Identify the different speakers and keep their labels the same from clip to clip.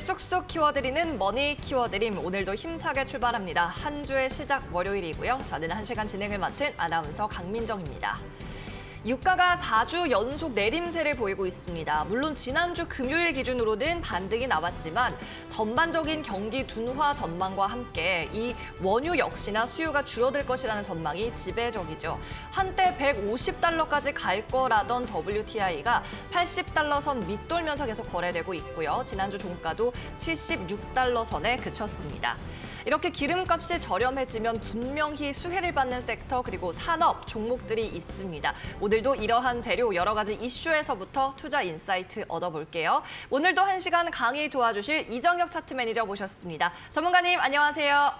Speaker 1: 쑥쑥 키워드리는 머니 키워드림 오늘도 힘차게 출발합니다. 한 주의 시작 월요일이고요. 저는 한시간 진행을 맡은 아나운서 강민정입니다. 유가가 4주 연속 내림세를 보이고 있습니다. 물론 지난주 금요일 기준으로는 반등이 나왔지만 전반적인 경기 둔화 전망과 함께 이 원유 역시나 수요가 줄어들 것이라는 전망이 지배적이죠. 한때 150달러까지 갈 거라던 WTI가 80달러 선 밑돌면서 계속 거래되고 있고요. 지난주 종가도 76달러 선에 그쳤습니다. 이렇게 기름값이 저렴해지면 분명히 수혜를 받는 섹터 그리고 산업 종목들이 있습니다. 오늘도 이러한 재료 여러 가지 이슈에서부터 투자 인사이트 얻어볼게요. 오늘도 한 시간 강의 도와주실 이정혁 차트 매니저 모셨습니다. 전문가님 안녕하세요.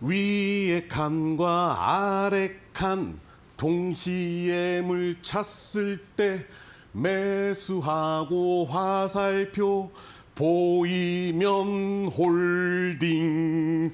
Speaker 2: 위에 칸과 아래 칸 동시에 물 찼을 때 매수하고 화살표 보이면 홀딩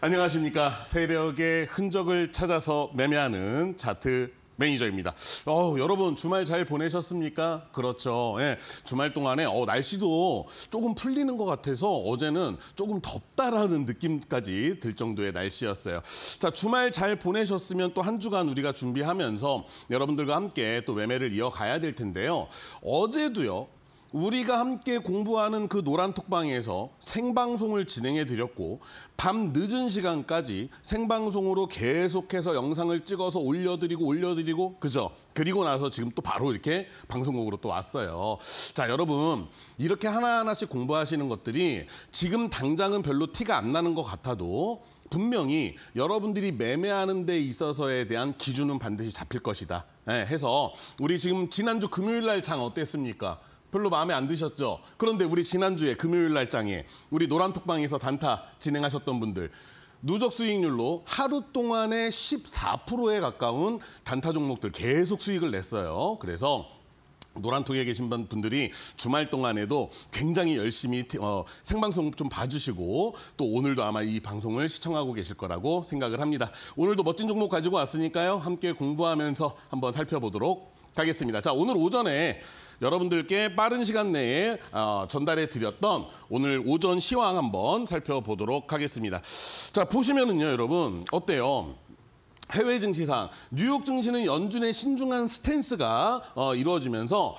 Speaker 2: 안녕하십니까 세력의 흔적을 찾아서 매매하는 차트 매니저입니다. 어, 여러분 주말 잘 보내셨습니까? 그렇죠. 예, 주말 동안에 어, 날씨도 조금 풀리는 것 같아서 어제는 조금 덥다라는 느낌까지 들 정도의 날씨였어요. 자, 주말 잘 보내셨으면 또 한 주간 우리가 준비하면서 여러분들과 함께 또 매매를 이어가야 될 텐데요. 어제도요. 우리가 함께 공부하는 그 노란 톡방에서 생방송을 진행해 드렸고 밤 늦은 시간까지 생방송으로 계속해서 영상을 찍어서 올려드리고 올려드리고 그죠? 그리고 나서 지금 또 바로 이렇게 방송국으로 또 왔어요. 자 여러분 이렇게 하나하나씩 공부하시는 것들이 지금 당장은 별로 티가 안 나는 것 같아도 분명히 여러분들이 매매하는 데 있어서에 대한 기준은 반드시 잡힐 것이다. 네, 해서 우리 지금 지난주 금요일 날 장 어땠습니까? 별로 마음에 안 드셨죠? 그런데 우리 지난주에 금요일 날장에 우리 노란톡방에서 단타 진행하셨던 분들 누적 수익률로 하루 동안에 14%에 가까운 단타 종목들 계속 수익을 냈어요. 그래서 노란톡에 계신 분들이 주말 동안에도 굉장히 열심히 어, 생방송 좀 봐주시고 또 오늘도 아마 이 방송을 시청하고 계실 거라고 생각을 합니다. 오늘도 멋진 종목 가지고 왔으니까요. 함께 공부하면서 한번 살펴보도록 하겠습니다. 자 오늘 오전에 여러분들께 빠른 시간 내에 어, 전달해 드렸던 오늘 오전 시황 한번 살펴보도록 하겠습니다. 자, 보시면은요, 여러분. 어때요? 해외 증시상 뉴욕 증시는 연준의 신중한 스탠스가 어, 이루어지면서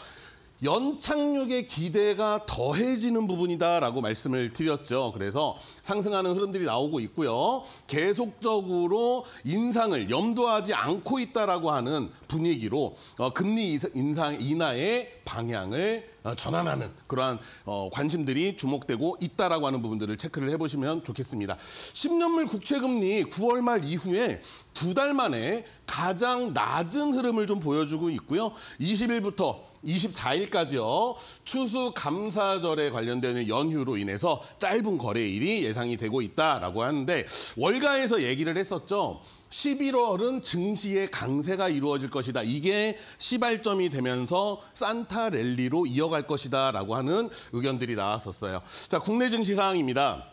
Speaker 2: 연착륙의 기대가 더해지는 부분이다라고 말씀을 드렸죠. 그래서 상승하는 흐름들이 나오고 있고요. 계속적으로 인상을 염두하지 않고 있다라고 하는 분위기로 어, 금리 인상 인하의 방향을 어, 전환하는 그러한 어, 관심들이 주목되고 있다라고 하는 부분들을 체크를 해보시면 좋겠습니다. 10년물 국채금리 9월 말 이후에 두 달 만에 가장 낮은 흐름을 좀 보여주고 있고요. 20일부터 24일까지요. 추수 감사절에 관련되는 연휴로 인해서 짧은 거래일이 예상이 되고 있다라고 하는데 월가에서 얘기를 했었죠. 11월은 증시의 강세가 이루어질 것이다. 이게 시발점이 되면서 산타 랠리로 이어갈 것이다 라고 하는 의견들이 나왔었어요. 자, 국내 증시 사항입니다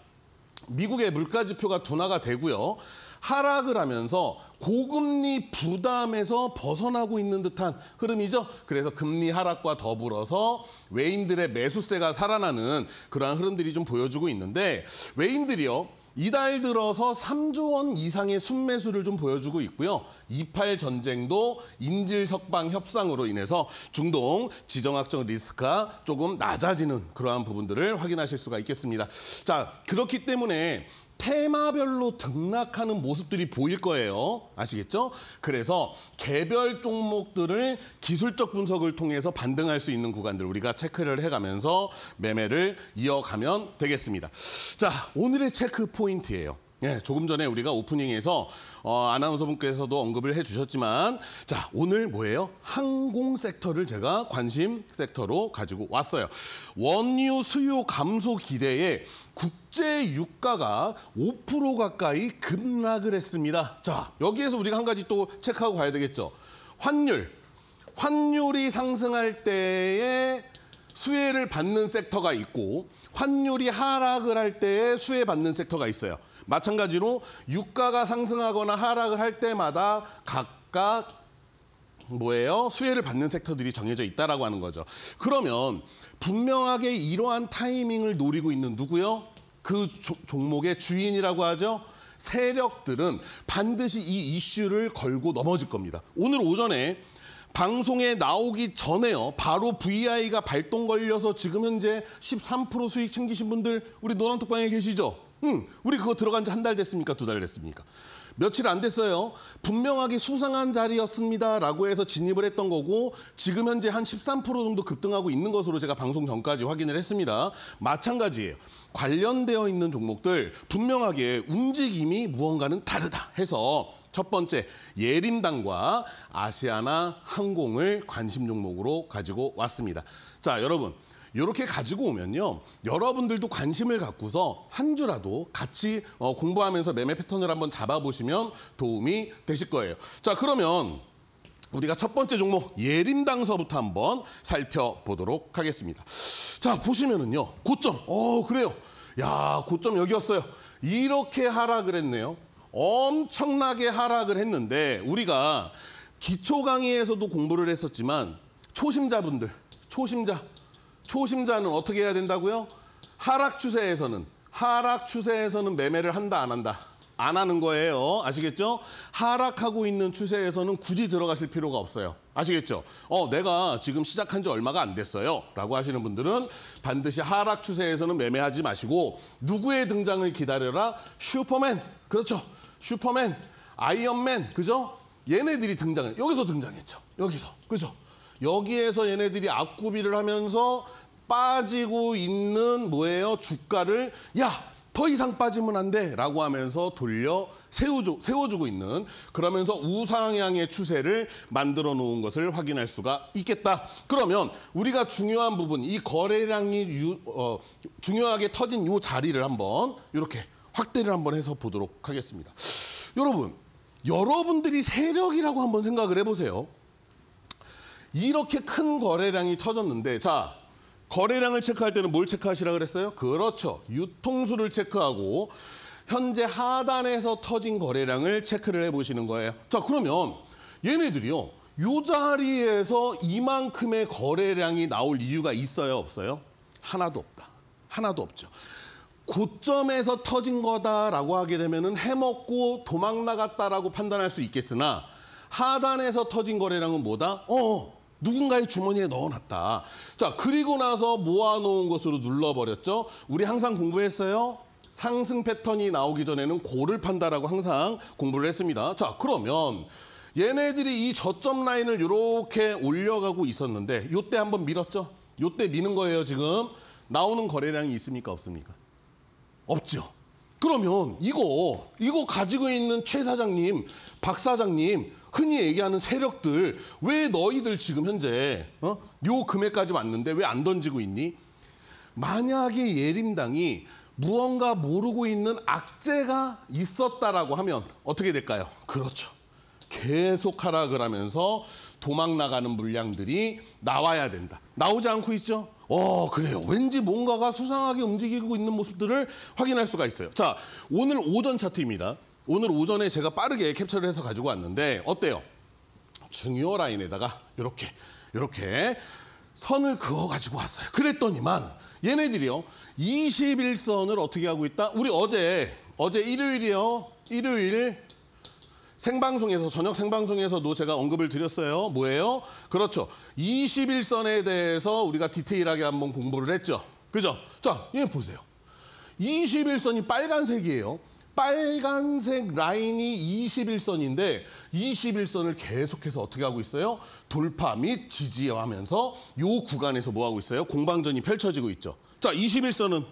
Speaker 2: 미국의 물가 지표가 둔화가 되고요. 하락을 하면서 고금리 부담에서 벗어나고 있는 듯한 흐름이죠. 그래서 금리 하락과 더불어서 외인들의 매수세가 살아나는 그러한 흐름들이 좀 보여주고 있는데 외인들이요. 이달 들어서 3조 원 이상의 순매수를 좀 보여주고 있고요. 28 전쟁도 인질 석방 협상으로 인해서 중동 지정학적 리스크가 조금 낮아지는 그러한 부분들을 확인하실 수가 있겠습니다. 자, 그렇기 때문에 테마별로 등락하는 모습들이 보일 거예요. 아시겠죠? 그래서 개별 종목들을 기술적 분석을 통해서 반등할 수 있는 구간들 우리가 체크를 해가면서 매매를 이어가면 되겠습니다. 자, 오늘의 체크 포인트예요. 예, 조금 전에 우리가 오프닝에서 어, 아나운서분께서도 언급을 해주셨지만 자 오늘 뭐예요? 항공 섹터를 제가 관심 섹터로 가지고 왔어요. 원유 수요 감소 기대에 국제 유가가 5% 가까이 급락을 했습니다. 자 여기에서 우리가 한 가지 또 체크하고 가야 되겠죠. 환율, 환율이 상승할 때에 수혜를 받는 섹터가 있고 환율이 하락을 할 때에 수혜받는 섹터가 있어요. 마찬가지로 유가가 상승하거나 하락을 할 때마다 각각 뭐예요? 수혜를 받는 섹터들이 정해져 있다라고 하는 거죠. 그러면 분명하게 이러한 타이밍을 노리고 있는 누구요? 그 조, 종목의 주인이라고 하죠. 세력들은 반드시 이 이슈를 걸고 넘어질 겁니다. 오늘 오전에 방송에 나오기 전에요. 바로 VI가 발동 걸려서 지금 현재 13% 수익 챙기신 분들 우리 노란특방에 계시죠? 응, 우리 그거 들어간 지 한 달 됐습니까? 두 달 됐습니까? 며칠 안 됐어요. 분명하게 수상한 자리였습니다라고 해서 진입을 했던 거고 지금 현재 한 13% 정도 급등하고 있는 것으로 제가 방송 전까지 확인을 했습니다. 마찬가지예요. 관련되어 있는 종목들 분명하게 움직임이 무언가는 다르다 해서 첫 번째 예림당과 아시아나 항공을 관심 종목으로 가지고 왔습니다. 자, 여러분 이렇게 가지고 오면요. 여러분들도 관심을 갖고서 한 주라도 같이 어, 공부하면서 매매 패턴을 한번 잡아보시면 도움이 되실 거예요. 자, 그러면 우리가 첫 번째 종목 예림당서부터 한번 살펴보도록 하겠습니다. 자, 보시면은요. 고점. 어, 그래요. 야, 고점 여기였어요. 이렇게 하락을 했네요. 엄청나게 하락을 했는데 우리가 기초 강의에서도 공부를 했었지만 초심자분들, 초심자 초심자는 어떻게 해야 된다고요? 하락 추세에서는 하락 추세에서는 매매를 한다 안 한다. 안 하는 거예요. 아시겠죠? 하락하고 있는 추세에서는 굳이 들어가실 필요가 없어요. 아시겠죠? 어, 내가 지금 시작한 지 얼마가 안 됐어요. 라고 하시는 분들은 반드시 하락 추세에서는 매매하지 마시고 누구의 등장을 기다려라? 슈퍼맨. 그렇죠. 슈퍼맨, 아이언맨. 그죠? 얘네들이 등장해. 여기서 등장했죠. 여기서. 그죠? 여기에서 얘네들이 앞구비를 하면서 빠지고 있는 뭐예요? 주가를 야! 더 이상 빠지면 안 돼! 라고 하면서 돌려 세워주, 세워주고 있는 그러면서 우상향의 추세를 만들어 놓은 것을 확인할 수가 있겠다. 그러면 우리가 중요한 부분, 이 거래량이 유, 어, 중요하게 터진 이 자리를 한번 이렇게 확대를 한번 해서 보도록 하겠습니다. 여러분, 여러분들이 세력이라고 한번 생각을 해보세요. 이렇게 큰 거래량이 터졌는데 자 거래량을 체크할 때는 뭘 체크하시라 그랬어요? 그렇죠. 유통수를 체크하고 현재 하단에서 터진 거래량을 체크를 해보시는 거예요. 자 그러면 얘네들이요. 이 자리에서 이만큼의 거래량이 나올 이유가 있어요? 없어요? 하나도 없다. 하나도 없죠. 고점에서 터진 거다라고 하게 되면 해먹고 도망 나갔다라고 판단할 수 있겠으나 하단에서 터진 거래량은 뭐다? 어, 누군가의 주머니에 넣어놨다. 자, 그리고 나서 모아놓은 것으로 눌러버렸죠. 우리 항상 공부했어요. 상승 패턴이 나오기 전에는 고를 판다라고 항상 공부를 했습니다. 자, 그러면 얘네들이 이 저점 라인을 이렇게 올려가고 있었는데 요때 한번 밀었죠? 요때 미는 거예요, 지금. 나오는 거래량이 있습니까, 없습니까? 없죠. 그러면 이거, 이거 가지고 있는 최 사장님, 박 사장님 흔히 얘기하는 세력들 왜 너희들 지금 현재 어? 요 금액까지 왔는데 왜 안 던지고 있니? 만약에 예림당이 무언가 모르고 있는 악재가 있었다라고 하면 어떻게 될까요? 그렇죠. 계속 하락을 하면서 도망 나가는 물량들이 나와야 된다. 나오지 않고 있죠? 어, 그래요. 왠지 뭔가가 수상하게 움직이고 있는 모습들을 확인할 수가 있어요. 자, 오늘 오전 차트입니다. 오늘 오전에 제가 빠르게 캡처를 해서 가지고 왔는데 어때요? 중요 라인에다가 이렇게 이렇게 선을 그어 가지고 왔어요. 그랬더니만 얘네들이요. 21선을 어떻게 하고 있다? 우리 어제 어제 일요일이요. 일요일 생방송에서 저녁 생방송에서도 제가 언급을 드렸어요. 뭐예요? 그렇죠. 21선에 대해서 우리가 디테일하게 한번 공부를 했죠. 그죠? 자, 얘 보세요. 21선이 빨간색이에요. 빨간색 라인이 21선인데 21선을 계속해서 어떻게 하고 있어요? 돌파 및 지지하면서 요 구간에서 뭐 하고 있어요? 공방전이 펼쳐지고 있죠. 자, 21선은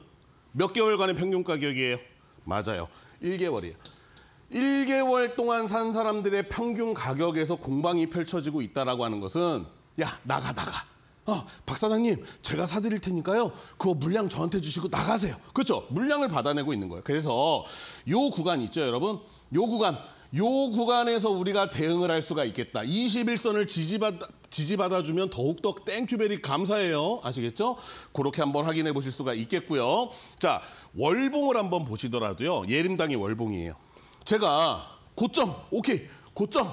Speaker 2: 몇 개월간의 평균 가격이에요? 맞아요. 1개월이에요. 1개월 동안 산 사람들의 평균 가격에서 공방이 펼쳐지고 있다라고 하는 것은 야, 나가 나가. 아, 박 사장님, 제가 사드릴 테니까요. 그 물량 저한테 주시고 나가세요. 그렇죠? 물량을 받아내고 있는 거예요. 그래서 요 구간 있죠, 여러분? 요 구간. 요 구간에서 우리가 대응을 할 수가 있겠다. 21선을 지지받, 지지받아주면 더욱더 땡큐베리 감사해요. 아시겠죠? 그렇게 한번 확인해 보실 수가 있겠고요. 자, 월봉을 한번 보시더라도요. 예림당이 월봉이에요. 제가 고점, 오케이, 고점.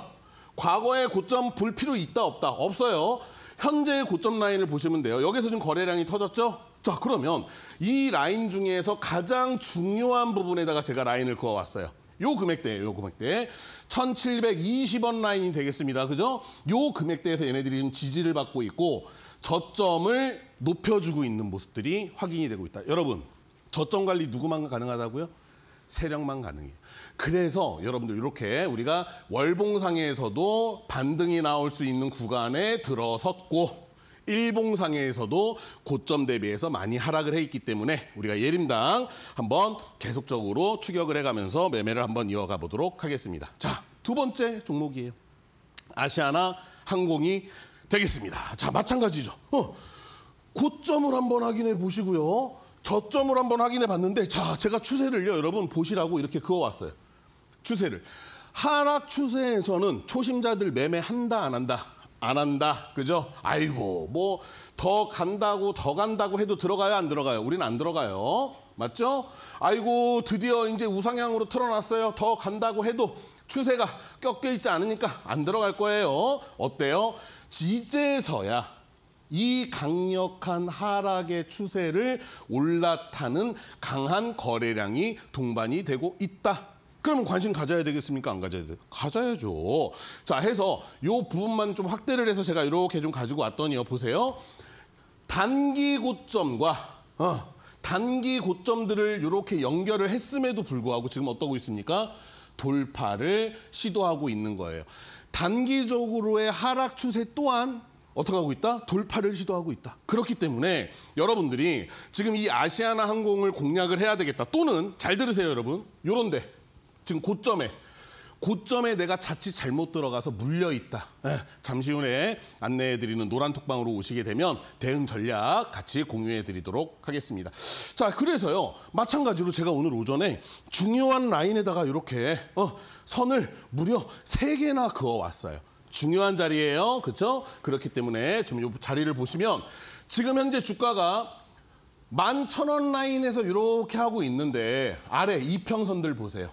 Speaker 2: 과거의 고점 볼 필요 있다 없다 없어요. 현재의 고점 라인을 보시면 돼요. 여기서 지금 거래량이 터졌죠? 자, 그러면 이 라인 중에서 가장 중요한 부분에다가 제가 라인을 그어왔어요. 요 금액대예요, 요 금액대. 1720원 라인이 되겠습니다. 그죠? 요 금액대에서 얘네들이 지금 지지를 받고 있고 저점을 높여주고 있는 모습들이 확인이 되고 있다. 여러분, 저점 관리 누구만 가능하다고요? 세력만 가능해요. 그래서 여러분들 이렇게 우리가 월봉상에서도 반등이 나올 수 있는 구간에 들어섰고 일봉상에서도 고점 대비해서 많이 하락을 해 있기 때문에 우리가 예림당 한번 계속적으로 추격을 해가면서 매매를 한번 이어가 보도록 하겠습니다. 자, 두 번째 종목이에요. 아시아나 항공이 되겠습니다. 자, 마찬가지죠. 어, 고점을 한번 확인해 보시고요. 저점을 한번 확인해 봤는데 자, 제가 추세를요, 여러분 보시라고 이렇게 그어 왔어요. 추세를. 하락 추세에서는 초심자들 매매 한다 안 한다 안 한다 그죠? 아이고 뭐 더 간다고 더 간다고 해도 들어가요 안 들어가요? 우리는 안 들어가요. 맞죠? 아이고 드디어 이제 우상향으로 틀어놨어요. 더 간다고 해도 추세가 꺾여 있지 않으니까 안 들어갈 거예요. 어때요? 지제서야 이 강력한 하락의 추세를 올라타는 강한 거래량이 동반이 되고 있다. 그러면 관심 가져야 되겠습니까? 안 가져야 돼? 가져야죠. 자, 해서 요 부분만 좀 확대를 해서 제가 이렇게 좀 가지고 왔더니요. 보세요. 단기 고점과 어, 단기 고점들을 이렇게 연결을 했음에도 불구하고 지금 어떠고 있습니까? 돌파를 시도하고 있는 거예요. 단기적으로의 하락 추세 또한 어떻게 하고 있다? 돌파를 시도하고 있다. 그렇기 때문에 여러분들이 지금 이 아시아나 항공을 공략을 해야 되겠다. 또는 잘 들으세요, 여러분. 요런데 지금 고점에 고점에 내가 자칫 잘못 들어가서 물려 있다. 예, 잠시 후에 안내해 드리는 노란 톡방으로 오시게 되면 대응 전략 같이 공유해 드리도록 하겠습니다. 자, 그래서요. 마찬가지로 제가 오늘 오전에 중요한 라인에다가 이렇게 어, 선을 무려 세개나 그어 왔어요. 중요한 자리예요. 그렇죠? 그렇기 때문에 지금 요 자리를 보시면 지금 현재 주가가 1 1 0 0 0원 라인에서 이렇게 하고 있는데 아래 이평선들 보세요.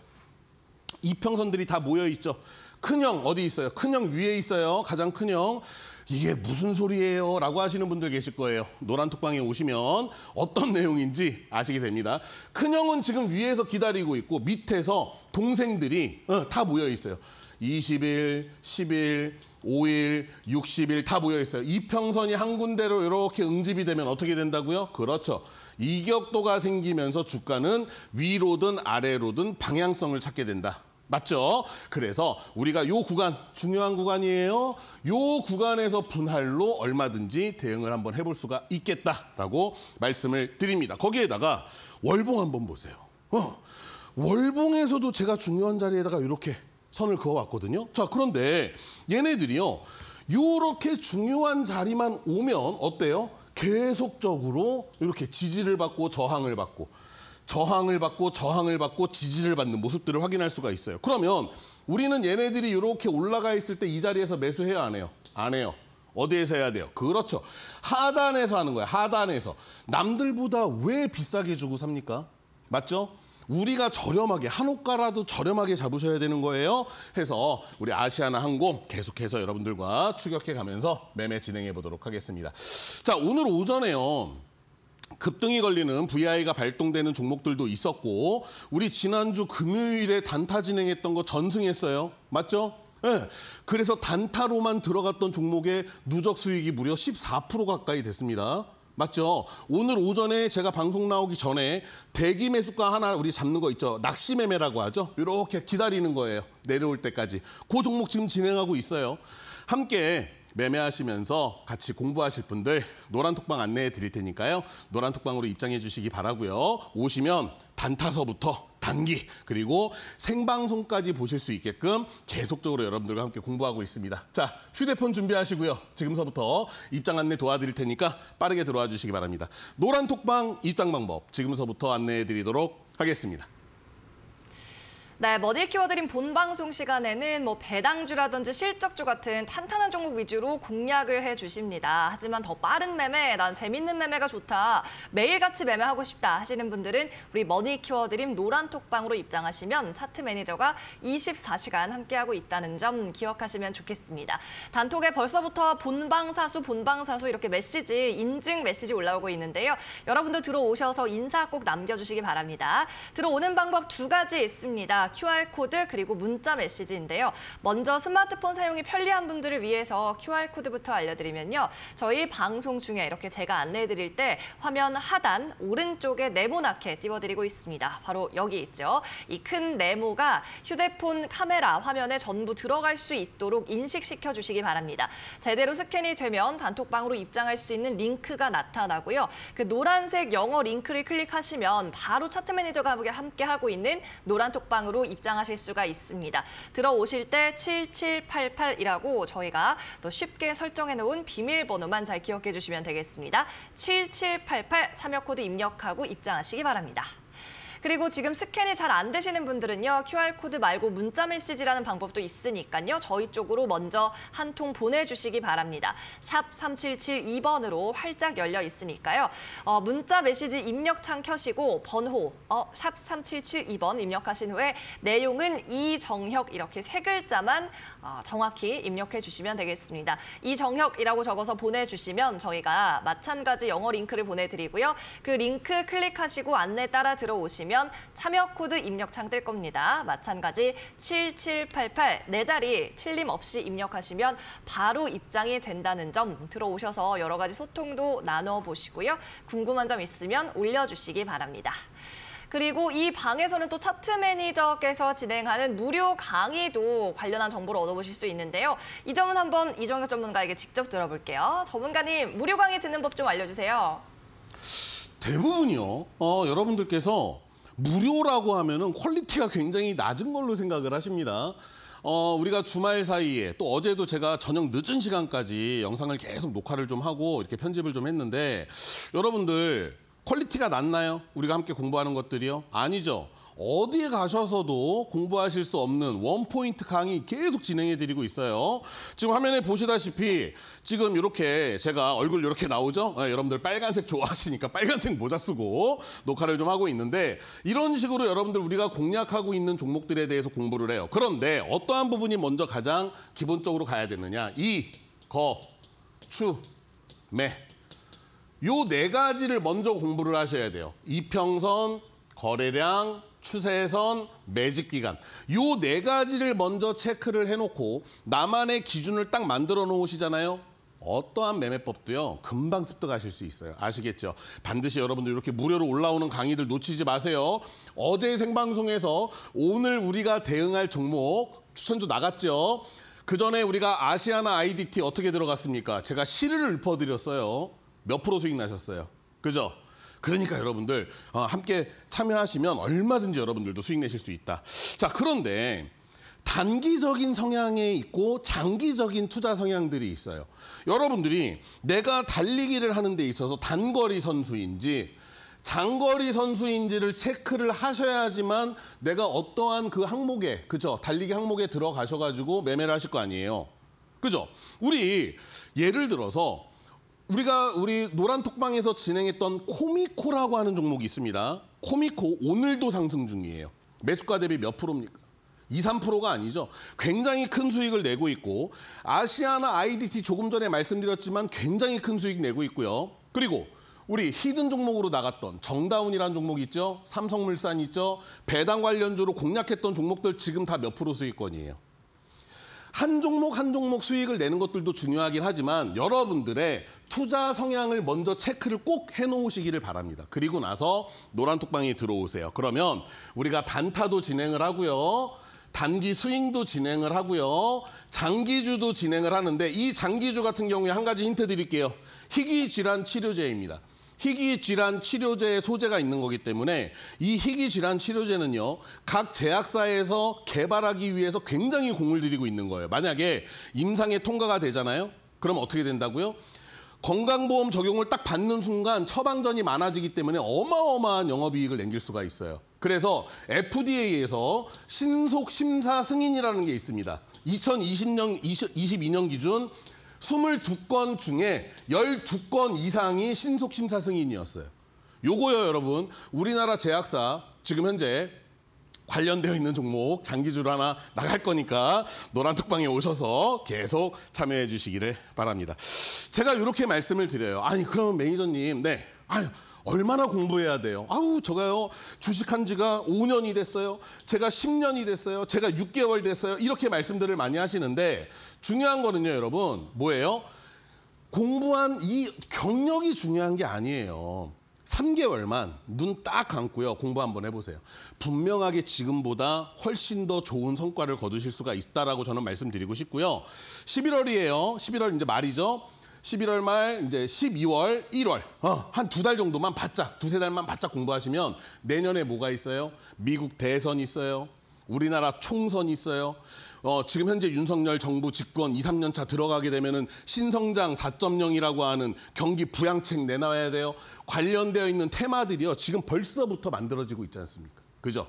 Speaker 2: 이평선들이 다 모여 있죠. 큰형 어디 있어요? 큰형 위에 있어요. 가장 큰형. 이게 무슨 소리예요? 라고 하시는 분들 계실 거예요. 노란톡방에 오시면 어떤 내용인지 아시게 됩니다. 큰형은 지금 위에서 기다리고 있고 밑에서 동생들이 어, 다 모여 있어요. 20일, 10일, 5일, 60일 다 모여 있어요. 이평선이 한 군데로 이렇게 응집이 되면 어떻게 된다고요? 그렇죠. 이격도가 생기면서 주가는 위로든 아래로든 방향성을 찾게 된다. 맞죠? 그래서 우리가 요 구간, 중요한 구간이에요. 요 구간에서 분할로 얼마든지 대응을 한번 해볼 수가 있겠다라고 말씀을 드립니다. 거기에다가 월봉 한번 보세요. 어, 월봉에서도 제가 중요한 자리에다가 이렇게 선을 그어왔거든요. 자, 그런데 얘네들이요. 요렇게 중요한 자리만 오면 어때요? 계속적으로 이렇게 지지를 받고 저항을 받고 저항을 받고 저항을 받고 지지를 받는 모습들을 확인할 수가 있어요. 그러면 우리는 얘네들이 이렇게 올라가 있을 때 이 자리에서 매수해야 안 해요? 안 해요. 어디에서 해야 돼요? 그렇죠. 하단에서 하는 거예요. 하단에서. 남들보다 왜 비싸게 주고 삽니까? 맞죠? 우리가 저렴하게 한 옷가라도 저렴하게 잡으셔야 되는 거예요. 해서 우리 아시아나 항공 계속해서 여러분들과 추격해 가면서 매매 진행해 보도록 하겠습니다. 자, 오늘 오전에요. 급등이 걸리는 VI가 발동되는 종목들도 있었고 우리 지난주 금요일에 단타 진행했던 거 전승했어요. 맞죠? 네. 그래서 단타로만 들어갔던 종목의 누적 수익이 무려 14% 가까이 됐습니다. 맞죠? 오늘 오전에 제가 방송 나오기 전에 대기 매수가 하나 우리 잡는 거 있죠? 낚시 매매라고 하죠? 이렇게 기다리는 거예요. 내려올 때까지. 그 종목 지금 진행하고 있어요. 함께 매매하시면서 같이 공부하실 분들 노란톡방 안내해 드릴 테니까요. 노란톡방으로 입장해 주시기 바라고요. 오시면 단타서부터 단기 그리고 생방송까지 보실 수 있게끔 계속적으로 여러분들과 함께 공부하고 있습니다. 자, 휴대폰 준비하시고요. 지금서부터 입장 안내 도와드릴 테니까 빠르게 들어와 주시기 바랍니다. 노란톡방 입장 방법 지금서부터 안내해 드리도록 하겠습니다.
Speaker 1: 네, 머니키워드림본 방송 시간에는 뭐 배당주라든지 실적주 같은 탄탄한 종목 위주로 공략을 해주십니다. 하지만 더 빠른 매매, 난 재밌는 매매가 좋다, 매일같이 매매하고 싶다 하시는 분들은 우리 머니 키워드림 노란 톡방으로 입장하시면 차트 매니저가 24시간 함께하고 있다는 점 기억하시면 좋겠습니다. 단톡에 벌써부터 본방사수, 본방사수 이렇게 메시지, 인증 메시지 올라오고 있는데요. 여러분도 들어오셔서 인사 꼭 남겨주시기 바랍니다. 들어오는 방법 두 가지 있습니다. QR코드 그리고 문자 메시지인데요. 먼저 스마트폰 사용이 편리한 분들을 위해서 QR코드부터 알려드리면요. 저희 방송 중에 이렇게 제가 안내해드릴 때 화면 하단 오른쪽에 네모나게 띄워드리고 있습니다. 바로 여기 있죠. 이 큰 네모가 휴대폰 카메라 화면에 전부 들어갈 수 있도록 인식시켜 주시기 바랍니다. 제대로 스캔이 되면 단톡방으로 입장할 수 있는 링크가 나타나고요. 그 노란색 영어 링크를 클릭하시면 바로 차트 매니저가 함께 하고 있는 노란 톡방으로 번호로 입장하실 수가 있습니다. 들어오실 때 7788이라고 저희가 또 쉽게 설정해놓은 비밀번호만 잘 기억해 주시면 되겠습니다. 7788 참여 코드 입력하고 입장하시기 바랍니다. 그리고 지금 스캔이 잘 안 되시는 분들은요. QR코드 말고 문자 메시지라는 방법도 있으니까요. 저희 쪽으로 먼저 한 통 보내주시기 바랍니다. 샵 3772번으로 활짝 열려 있으니까요. 어, 문자 메시지 입력창 켜시고 번호 어, 샵 3772번 입력하신 후에 내용은 이정혁 이렇게 세 글자만 어, 정확히 입력해 주시면 되겠습니다. 이정혁이라고 적어서 보내주시면 저희가 마찬가지 영어 링크를 보내드리고요. 그 링크 클릭하시고 안내 따라 들어오시면 하면 참여 코드 입력창 뜰 겁니다. 마찬가지 7788 네 자리 틀림 없이 입력하시면 바로 입장이 된다는 점 들어오셔서 여러 가지 소통도 나눠보시고요. 궁금한 점 있으면 올려주시기 바랍니다. 그리고 이 방에서는 또 차트 매니저께서 진행하는 무료 강의도 관련한 정보를 얻어보실 수 있는데요. 이 점은 한번 이정혁 전문가에게 직접 들어볼게요. 전문가님, 무료 강의 듣는 법 좀 알려주세요.
Speaker 2: 대부분이요. 어, 여러분들께서 무료라고 하면은 퀄리티가 굉장히 낮은 걸로 생각을 하십니다. 어, 우리가 주말 사이에 또 어제도 제가 저녁 늦은 시간까지 영상을 계속 녹화를 좀 하고 이렇게 편집을 좀 했는데 여러분들 퀄리티가 낮나요? 우리가 함께 공부하는 것들이요? 아니죠. 어디에 가셔서도 공부하실 수 없는 원포인트 강의 계속 진행해드리고 있어요. 지금 화면에 보시다시피 지금 이렇게 제가 얼굴 이렇게 나오죠? 네, 여러분들 빨간색 좋아하시니까 빨간색 모자 쓰고 녹화를 좀 하고 있는데 이런 식으로 여러분들 우리가 공략하고 있는 종목들에 대해서 공부를 해요. 그런데 어떠한 부분이 먼저 가장 기본적으로 가야 되느냐? 이, 거, 추, 매. 요 네 가지를 먼저 공부를 하셔야 돼요. 이평선, 거래량, 추세선, 매직 기간. 요 네 가지를 먼저 체크를 해놓고 나만의 기준을 딱 만들어 놓으시잖아요. 어떠한 매매법도요 금방 습득하실 수 있어요 아시겠죠 반드시 여러분들 이렇게 무료로 올라오는 강의들 놓치지 마세요 어제 생방송에서 오늘 우리가 대응할 종목 추천주 나갔죠 그 전에 우리가 아시아나 IDT 어떻게 들어갔습니까 제가 시를 읊어드렸어요 몇 프로 수익 나셨어요 그죠 그러니까 여러분들 어, 함께 참여하시면 얼마든지 여러분들도 수익 내실 수 있다. 자, 그런데 단기적인 성향에 있고 장기적인 투자 성향들이 있어요. 여러분들이 내가 달리기를 하는 데 있어서 단거리 선수인지 장거리 선수인지를 체크를 하셔야지만 내가 어떠한 그 항목에 그죠 달리기 항목에 들어가셔가지고 매매를 하실 거 아니에요. 그죠? 우리 예를 들어서 우리가 우리 노란 톡방에서 진행했던 코미코라고 하는 종목이 있습니다. 코미코 오늘도 상승 중이에요. 매수가 대비 몇 프로입니까? 2, 3%가 아니죠. 굉장히 큰 수익을 내고 있고 아시아나 IDT 조금 전에 말씀드렸지만 굉장히 큰 수익 내고 있고요. 그리고 우리 히든 종목으로 나갔던 정다운이라는 종목 있죠. 삼성물산 있죠. 배당 관련주로 공략했던 종목들 지금 다 몇 프로 수익권이에요. 한 종목 한 종목 수익을 내는 것들도 중요하긴 하지만 여러분들의 투자 성향을 먼저 체크를 꼭 해놓으시기를 바랍니다. 그리고 나서 노란톡방에 들어오세요. 그러면 우리가 단타도 진행을 하고요. 단기 스윙도 진행을 하고요. 장기주도 진행을 하는데 이 장기주 같은 경우에 한 가지 힌트 드릴게요. 희귀 질환 치료제입니다. 희귀 질환 치료제의 소재가 있는 거기 때문에 이 희귀 질환 치료제는요. 각 제약사에서 개발하기 위해서 굉장히 공을 들이고 있는 거예요. 만약에 임상에 통과가 되잖아요. 그럼 어떻게 된다고요? 건강보험 적용을 딱 받는 순간 처방전이 많아지기 때문에 어마어마한 영업이익을 남길 수가 있어요. 그래서 FDA에서 신속 심사 승인이라는 게 있습니다. 2020년 20, 22년 기준 2 2건 중에 1 2건 이상이 신속심사 승인이었어요. 요거요, 여러분. 우리나라 제약사 지금 현재 관련되어 있는 종목 장기주로 하나 나갈 거니까 노란특방에 오셔서 계속 참여해 주시기를 바랍니다. 제가 이렇게 말씀을 드려요. 아니, 그러면 매니저님, 네. 아니, 얼마나 공부해야 돼요? 아우 저가요 주식한 지가 5년이 됐어요. 제가 10년이 됐어요. 제가 6개월 됐어요. 이렇게 말씀들을 많이 하시는데 중요한 거는요 여러분 뭐예요? 공부한 이 경력이 중요한 게 아니에요. 3개월만 눈 딱 감고요. 공부 한번 해보세요. 분명하게 지금보다 훨씬 더 좋은 성과를 거두실 수가 있다라고 저는 말씀드리고 싶고요. 11월이에요. 11월 이제 말이죠. 11월 말 이제 12월, 1월 어, 한 두 달 정도만 바짝, 두세 달만 바짝 공부하시면 내년에 뭐가 있어요? 미국 대선 있어요. 우리나라 총선 있어요. 어, 지금 현재 윤석열 정부 집권 2, 3년 차 들어가게 되면 신성장 4.0이라고 하는 경기 부양책 내놔야 돼요. 관련되어 있는 테마들이요. 지금 벌써부터 만들어지고 있지 않습니까? 그죠?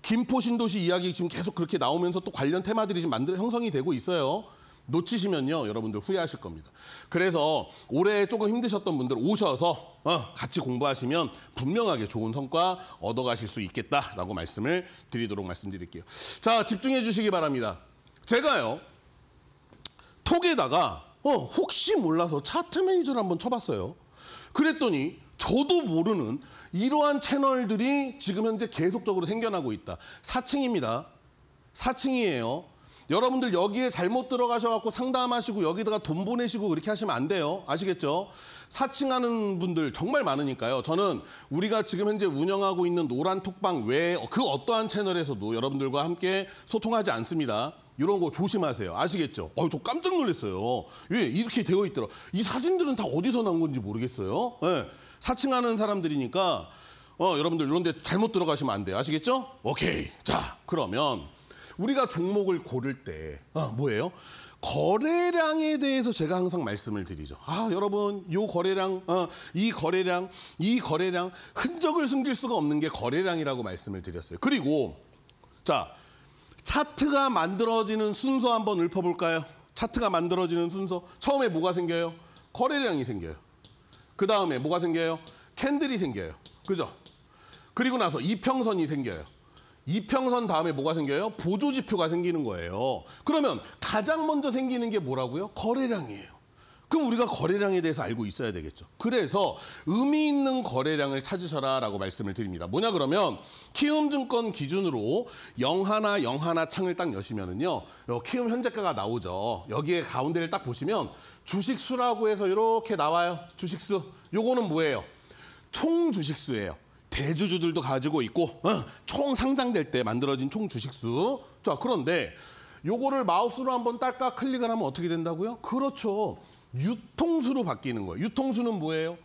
Speaker 2: 김포 신도시 이야기 지금 계속 그렇게 나오면서 또 관련 테마들이 지금 만들 어 형성이 되고 있어요. 놓치시면요 여러분들 후회하실 겁니다. 그래서 올해 조금 힘드셨던 분들 오셔서 어, 같이 공부하시면 분명하게 좋은 성과 얻어가실 수 있겠다라고 말씀을 드리도록 말씀드릴게요. 자 집중해 주시기 바랍니다. 제가요 톡에다가 어, 혹시 몰라서 차트 매니저를 한번 쳐봤어요. 그랬더니 저도 모르는 이러한 채널들이 지금 현재 계속적으로 생겨나고 있다. 4층입니다. 4층이에요. 여러분들 여기에 잘못 들어가셔갖고 상담하시고 여기다가 돈 보내시고 그렇게 하시면 안 돼요. 아시겠죠? 사칭하는 분들 정말 많으니까요. 저는 우리가 지금 현재 운영하고 있는 노란 톡방 외에 그 어떠한 채널에서도 여러분들과 함께 소통하지 않습니다. 이런 거 조심하세요. 아시겠죠? 어, 저 깜짝 놀랐어요. 왜 예, 이렇게 되어 있더라. 이 사진들은 다 어디서 나온 건지 모르겠어요. 네. 사칭하는 사람들이니까 어, 여러분들 이런 데 잘못 들어가시면 안 돼요. 아시겠죠? 오케이. 자, 그러면 우리가 종목을 고를 때 아, 뭐예요? 거래량에 대해서 제가 항상 말씀을 드리죠. 아, 여러분, 요 거래량, 어, 이 거래량, 이 거래량, 흔적을 숨길 수가 없는 게 거래량이라고 말씀을 드렸어요. 그리고, 자, 차트가 만들어지는 순서 한번 읊어볼까요? 차트가 만들어지는 순서. 처음에 뭐가 생겨요? 거래량이 생겨요. 그 다음에 뭐가 생겨요? 캔들이 생겨요. 그죠? 그리고 나서 이평선이 생겨요. 이평선 다음에 뭐가 생겨요? 보조지표가 생기는 거예요. 그러면 가장 먼저 생기는 게 뭐라고요? 거래량이에요. 그럼 우리가 거래량에 대해서 알고 있어야 되겠죠. 그래서 의미 있는 거래량을 찾으셔라라고 말씀을 드립니다. 뭐냐 그러면 키움증권 기준으로 영하나 영하나 창을 딱 여시면은요. 키움 현재가가 나오죠. 여기에 가운데를 딱 보시면 주식수라고 해서 이렇게 나와요. 주식수. 요거는 뭐예요? 총 주식수예요. 대주주들도 가지고 있고 어, 총 상장될 때 만들어진 총 주식수. 자 그런데 요거를 마우스로 한번 딸깍 클릭을 하면 어떻게 된다고요? 그렇죠. 유통수로 바뀌는 거예요. 유통수는 뭐예요?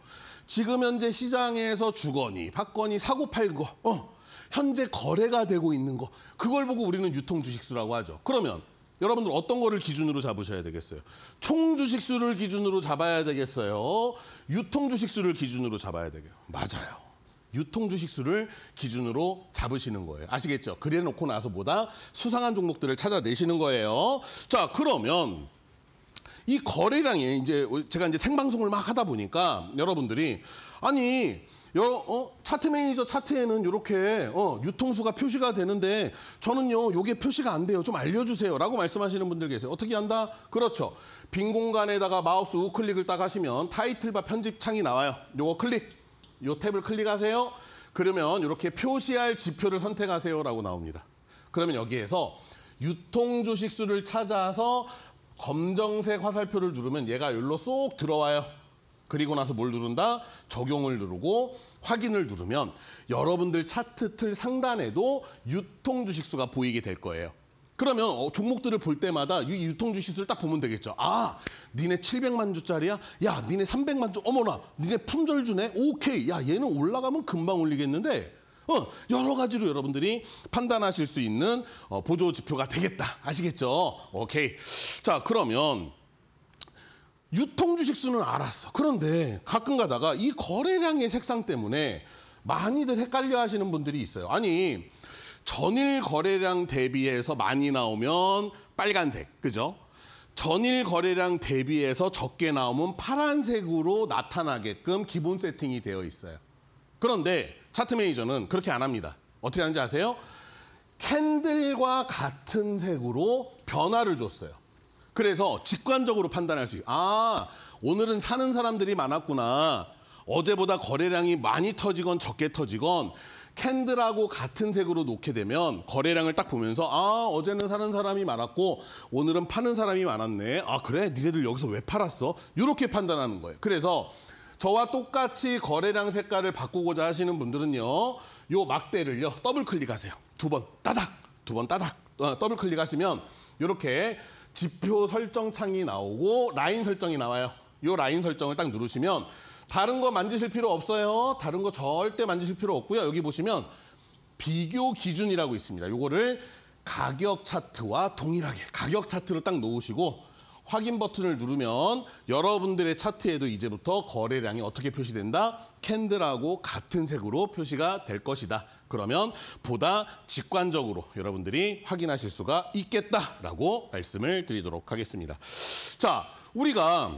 Speaker 2: 지금 현재 시장에서 주거니 박거니 사고 팔고 어, 현재 거래가 되고 있는 거 그걸 보고 우리는 유통 주식수라고 하죠. 그러면 여러분들 어떤 거를 기준으로 잡으셔야 되겠어요? 총 주식수를 기준으로 잡아야 되겠어요? 유통 주식수를 기준으로 잡아야 되겠어요? 맞아요. 유통 주식 수를 기준으로 잡으시는 거예요. 아시겠죠? 그래 놓고 나서 보다 수상한 종목들을 찾아내시는 거예요. 자, 그러면 이 거래량이 이제 제가 이제 생방송을 막 하다 보니까 여러분들이 아니 여 어? 차트 매니저 차트에는 이렇게 어, 유통수가 표시가 되는데 저는요 요게 표시가 안 돼요 좀 알려주세요라고 말씀하시는 분들 계세요 어떻게 한다 그렇죠 빈 공간에다가 마우스 우클릭을 딱 하시면 타이틀바 편집창이 나와요 요거 클릭 요 탭을 클릭하세요. 그러면 이렇게 표시할 지표를 선택하세요라고 나옵니다. 그러면 여기에서 유통 주식 수를 찾아서 검정색 화살표를 누르면 얘가 여기로 쏙 들어와요. 그리고 나서 뭘 누른다? 적용을 누르고 확인을 누르면 여러분들 차트 틀 상단에도 유통 주식수가 보이게 될 거예요. 그러면 어, 종목들을 볼 때마다 이 유통주 지수를 딱 보면 되겠죠. 아, 니네 700만 주짜리야? 야, 니네 300만 주, 어머나, 니네 품절주네? 오케이, 야, 얘는 올라가면 금방 올리겠는데 어, 여러 가지로 여러분들이 판단하실 수 있는 어, 보조 지표가 되겠다. 아시겠죠? 오케이. 자, 그러면 유통 주식 수는 알았어. 그런데 가끔 가다가 이 거래량의 색상 때문에 많이들 헷갈려 하시는 분들이 있어요. 아니, 전일 거래량 대비해서 많이 나오면 빨간색, 그죠? 전일 거래량 대비해서 적게 나오면 파란색으로 나타나게끔 기본 세팅이 되어 있어요. 그런데 차트 매니저는 그렇게 안 합니다. 어떻게 하는지 아세요? 캔들과 같은 색으로 변화를 줬어요. 그래서 직관적으로 판단할 수 있어요. 아, 오늘은 사는 사람들이 많았구나. 어제보다 거래량이 많이 터지건 적게 터지건 캔들하고 같은 색으로 놓게 되면 거래량을 딱 보면서 아 어제는 사는 사람이 많았고 오늘은 파는 사람이 많았네 아 그래 니네들 여기서 왜 팔았어 이렇게 판단하는 거예요 그래서 저와 똑같이 거래량 색깔을 바꾸고자 하시는 분들은요 요 막대를요 더블 클릭하세요 두 번 따닥 두 번 따닥 어, 더블 클릭하시면 이렇게 지표 설정 창이 나오고 라인 설정이 나와요 요 라인 설정을 딱 누르시면 다른 거 만지실 필요 없어요. 다른 거 절대 만지실 필요 없고요. 여기 보시면 비교 기준이라고 있습니다. 요거를 가격 차트와 동일하게 가격 차트로 딱 놓으시고 확인 버튼을 누르면 여러분들의 차트에도 이제부터 거래량이 어떻게 표시된다? 캔들하고 같은 색으로 표시가 될 것이다. 그러면 보다 직관적으로 여러분들이 확인하실 수가 있겠다라고 말씀을 드리도록 하겠습니다. 자, 우리가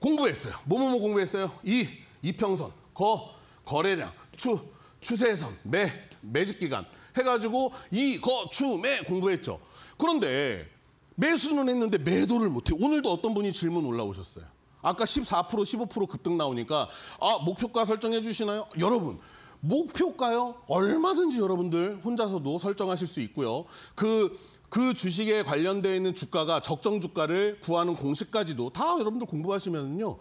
Speaker 2: 공부했어요. 뭐뭐뭐 공부했어요. 이 이평선, 거 거래량, 추 추세선, 매 매집 기간 해가지고 이거추매 공부했죠. 그런데 매수는 했는데 매도를 못해. 오늘도 어떤 분이 질문 올라오셨어요. 아까 14% 15% 급등 나오니까 아 목표가 설정해 주시나요? 여러분 목표가요 얼마든지 여러분들 혼자서도 설정하실 수 있고요. 그그 그 주식에 관련되어 있는 주가가 적정 주가를 구하는 공식까지도 다 여러분들 공부하시면요.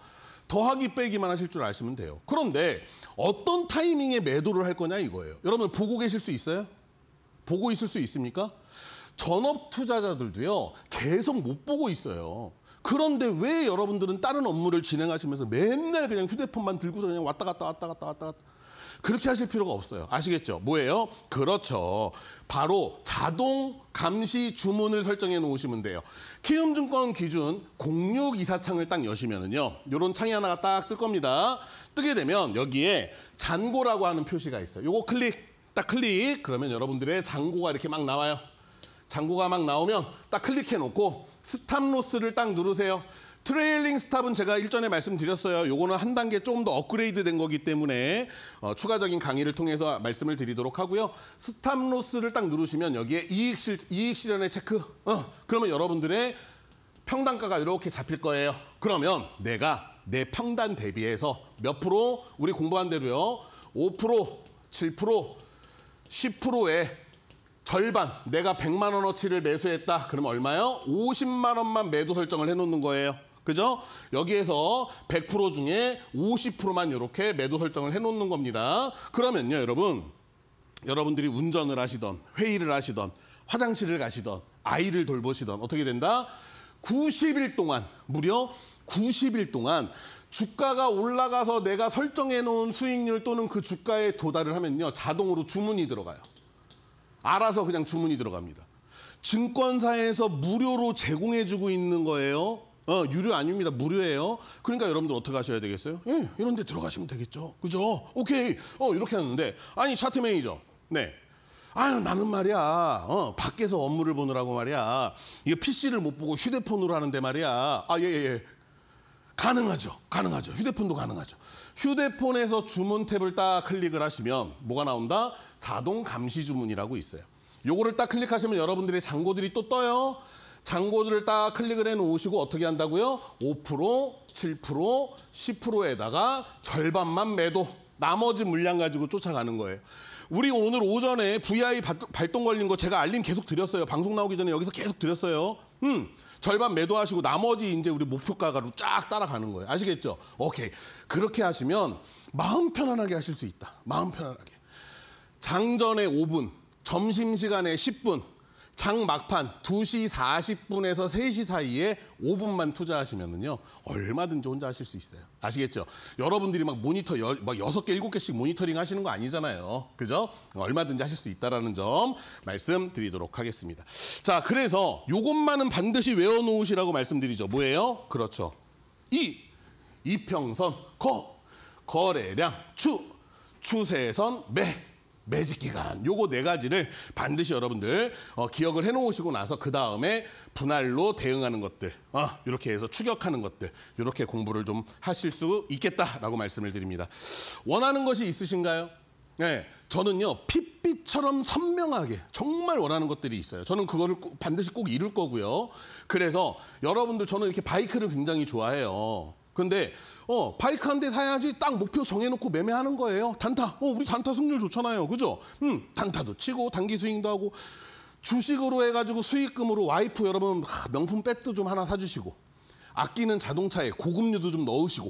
Speaker 2: 더하기 빼기만 하실 줄 아시면 돼요. 그런데 어떤 타이밍에 매도를 할 거냐 이거예요. 여러분 보고 계실 수 있어요? 보고 있을 수 있습니까? 전업 투자자들도요. 계속 못 보고 있어요. 그런데 왜 여러분들은 다른 업무를 진행하시면서 맨날 그냥 휴대폰만 들고서 그냥 왔다 갔다 왔다 갔다 왔다 갔다 그렇게 하실 필요가 없어요. 아시겠죠? 뭐예요? 그렇죠. 바로 자동 감시 주문을 설정해 놓으시면 돼요. 키움증권 기준 06 이사창을 딱 여시면은요. 요런 창이 하나가 딱 뜰 겁니다. 뜨게 되면 여기에 잔고라고 하는 표시가 있어요. 요거 클릭. 딱 클릭. 그러면 여러분들의 잔고가 이렇게 막 나와요. 잔고가 막 나오면 딱 클릭해 놓고 스탑 로스를 딱 누르세요. 트레일링 스탑은 제가 일전에 말씀드렸어요. 요거는 한 단계 조금 더 업그레이드 된 거기 때문에 어, 추가적인 강의를 통해서 말씀을 드리도록 하고요. 스탑 로스를 딱 누르시면 여기에 이익, 실, 이익 실현의 체크. 어, 그러면 여러분들의 평단가가 이렇게 잡힐 거예요. 그러면 내가 내 평단 대비해서 몇 프로? 우리 공부한 대로요. 5%, 7%, 10%의 절반, 내가 100만 원어치를 매수했다. 그럼 얼마요? 50만 원만 매도 설정을 해놓는 거예요. 그죠? 여기에서 100% 중에 50%만 이렇게 매도 설정을 해놓는 겁니다. 그러면요, 여러분. 여러분들이 운전을 하시던 회의를 하시던 화장실을 가시던 아이를 돌보시던 어떻게 된다? 90일 동안 무려 90일 동안 주가가 올라가서 내가 설정해 놓은 수익률 또는 그 주가에 도달을 하면요. 자동으로 주문이 들어가요. 알아서 그냥 주문이 들어갑니다. 증권사에서 무료로 제공해 주고 있는 거예요. 어, 유료 아닙니다. 무료예요. 그러니까 여러분들 어떻게 하셔야 되겠어요? 예, 이런 데 들어가시면 되겠죠. 그죠? 오케이. 어, 이렇게 하는데 아니, 차트 매니저. 네. 아유, 나는 말이야. 어, 밖에서 업무를 보느라고 말이야. 이거 PC를 못 보고 휴대폰으로 하는데 말이야. 아, 예, 예, 예. 가능하죠. 가능하죠. 휴대폰도 가능하죠. 휴대폰에서 주문 탭을 딱 클릭을 하시면 뭐가 나온다? 자동 감시 주문이라고 있어요. 요거를 딱 클릭하시면 여러분들의 잔고들이 또 떠요. 장고들을 딱 클릭을 해 놓으시고 어떻게 한다고요? 5%, 7%, 10%에다가 절반만 매도. 나머지 물량 가지고 쫓아가는 거예요. 우리 오늘 오전에 VI 발동 걸린 거 제가 알림 계속 드렸어요. 방송 나오기 전에 여기서 계속 드렸어요. 음, 절반 매도하시고 나머지 이제 우리 목표가로 쫙 따라가는 거예요. 아시겠죠? 오케이. 그렇게 하시면 마음 편안하게 하실 수 있다. 마음 편안하게. 장전에 5분, 점심시간에 10분, 장 막판 2시 40분에서 3시 사이에 5분만 투자하시면은요. 얼마든지 혼자 하실 수 있어요. 아시겠죠? 여러분들이 막 모니터 여, 막 6개, 7개씩 모니터링 하시는 거 아니잖아요. 그죠? 얼마든지 하실 수 있다라는 점 말씀드리도록 하겠습니다. 자, 그래서 이것만은 반드시 외워 놓으시라고 말씀드리죠. 뭐예요? 그렇죠. 이 이평선 거 거래량 추 추세선 매 매직 기간 요거 네 가지를 반드시 여러분들 어, 기억을 해놓으시고 나서 그 다음에 분할로 대응하는 것들 어, 이렇게 해서 추격하는 것들 이렇게 공부를 좀 하실 수 있겠다라고 말씀을 드립니다. 원하는 것이 있으신가요? 네, 저는요 핏빛처럼 선명하게 정말 원하는 것들이 있어요. 저는 그거를 꼭, 반드시 꼭 이룰 거고요. 그래서 여러분들 저는 이렇게 바이크를 굉장히 좋아해요. 근데 어 바이크 한 대 사야지 딱 목표 정해놓고 매매하는 거예요. 단타. 어 우리 단타 승률 좋잖아요. 그죠? 음 단타도 치고 단기 스윙도 하고 주식으로 해가지고 수익금으로 와이프 여러분 하, 명품 백도 좀 하나 사주시고 아끼는 자동차에 고급류도 좀 넣으시고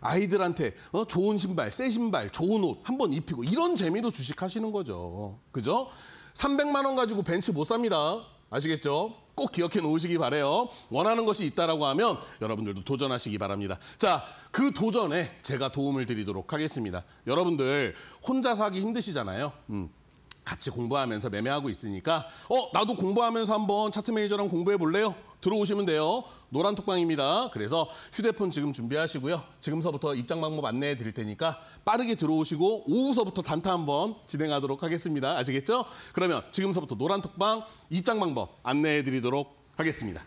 Speaker 2: 아이들한테 어, 좋은 신발, 새 신발, 좋은 옷한번 입히고 이런 재미로 주식하시는 거죠. 그죠? 300만 원 가지고 벤츠 못 삽니다. 아시겠죠? 꼭 기억해 놓으시기 바래요. 원하는 것이 있다라고 하면 여러분들도 도전하시기 바랍니다. 자, 그 도전에 제가 도움을 드리도록 하겠습니다. 여러분들 혼자 사기 힘드시잖아요. 음. 같이 공부하면서 매매하고 있으니까 어 나도 공부하면서 한번 차트 매니저랑 공부해 볼래요? 들어오시면 돼요. 노란 톡방입니다. 그래서 휴대폰 지금 준비하시고요. 지금서부터 입장 방법 안내해 드릴 테니까 빠르게 들어오시고 오후서부터 단타 한번 진행하도록 하겠습니다. 아시겠죠? 그러면 지금서부터 노란 톡방 입장 방법 안내해 드리도록 하겠습니다.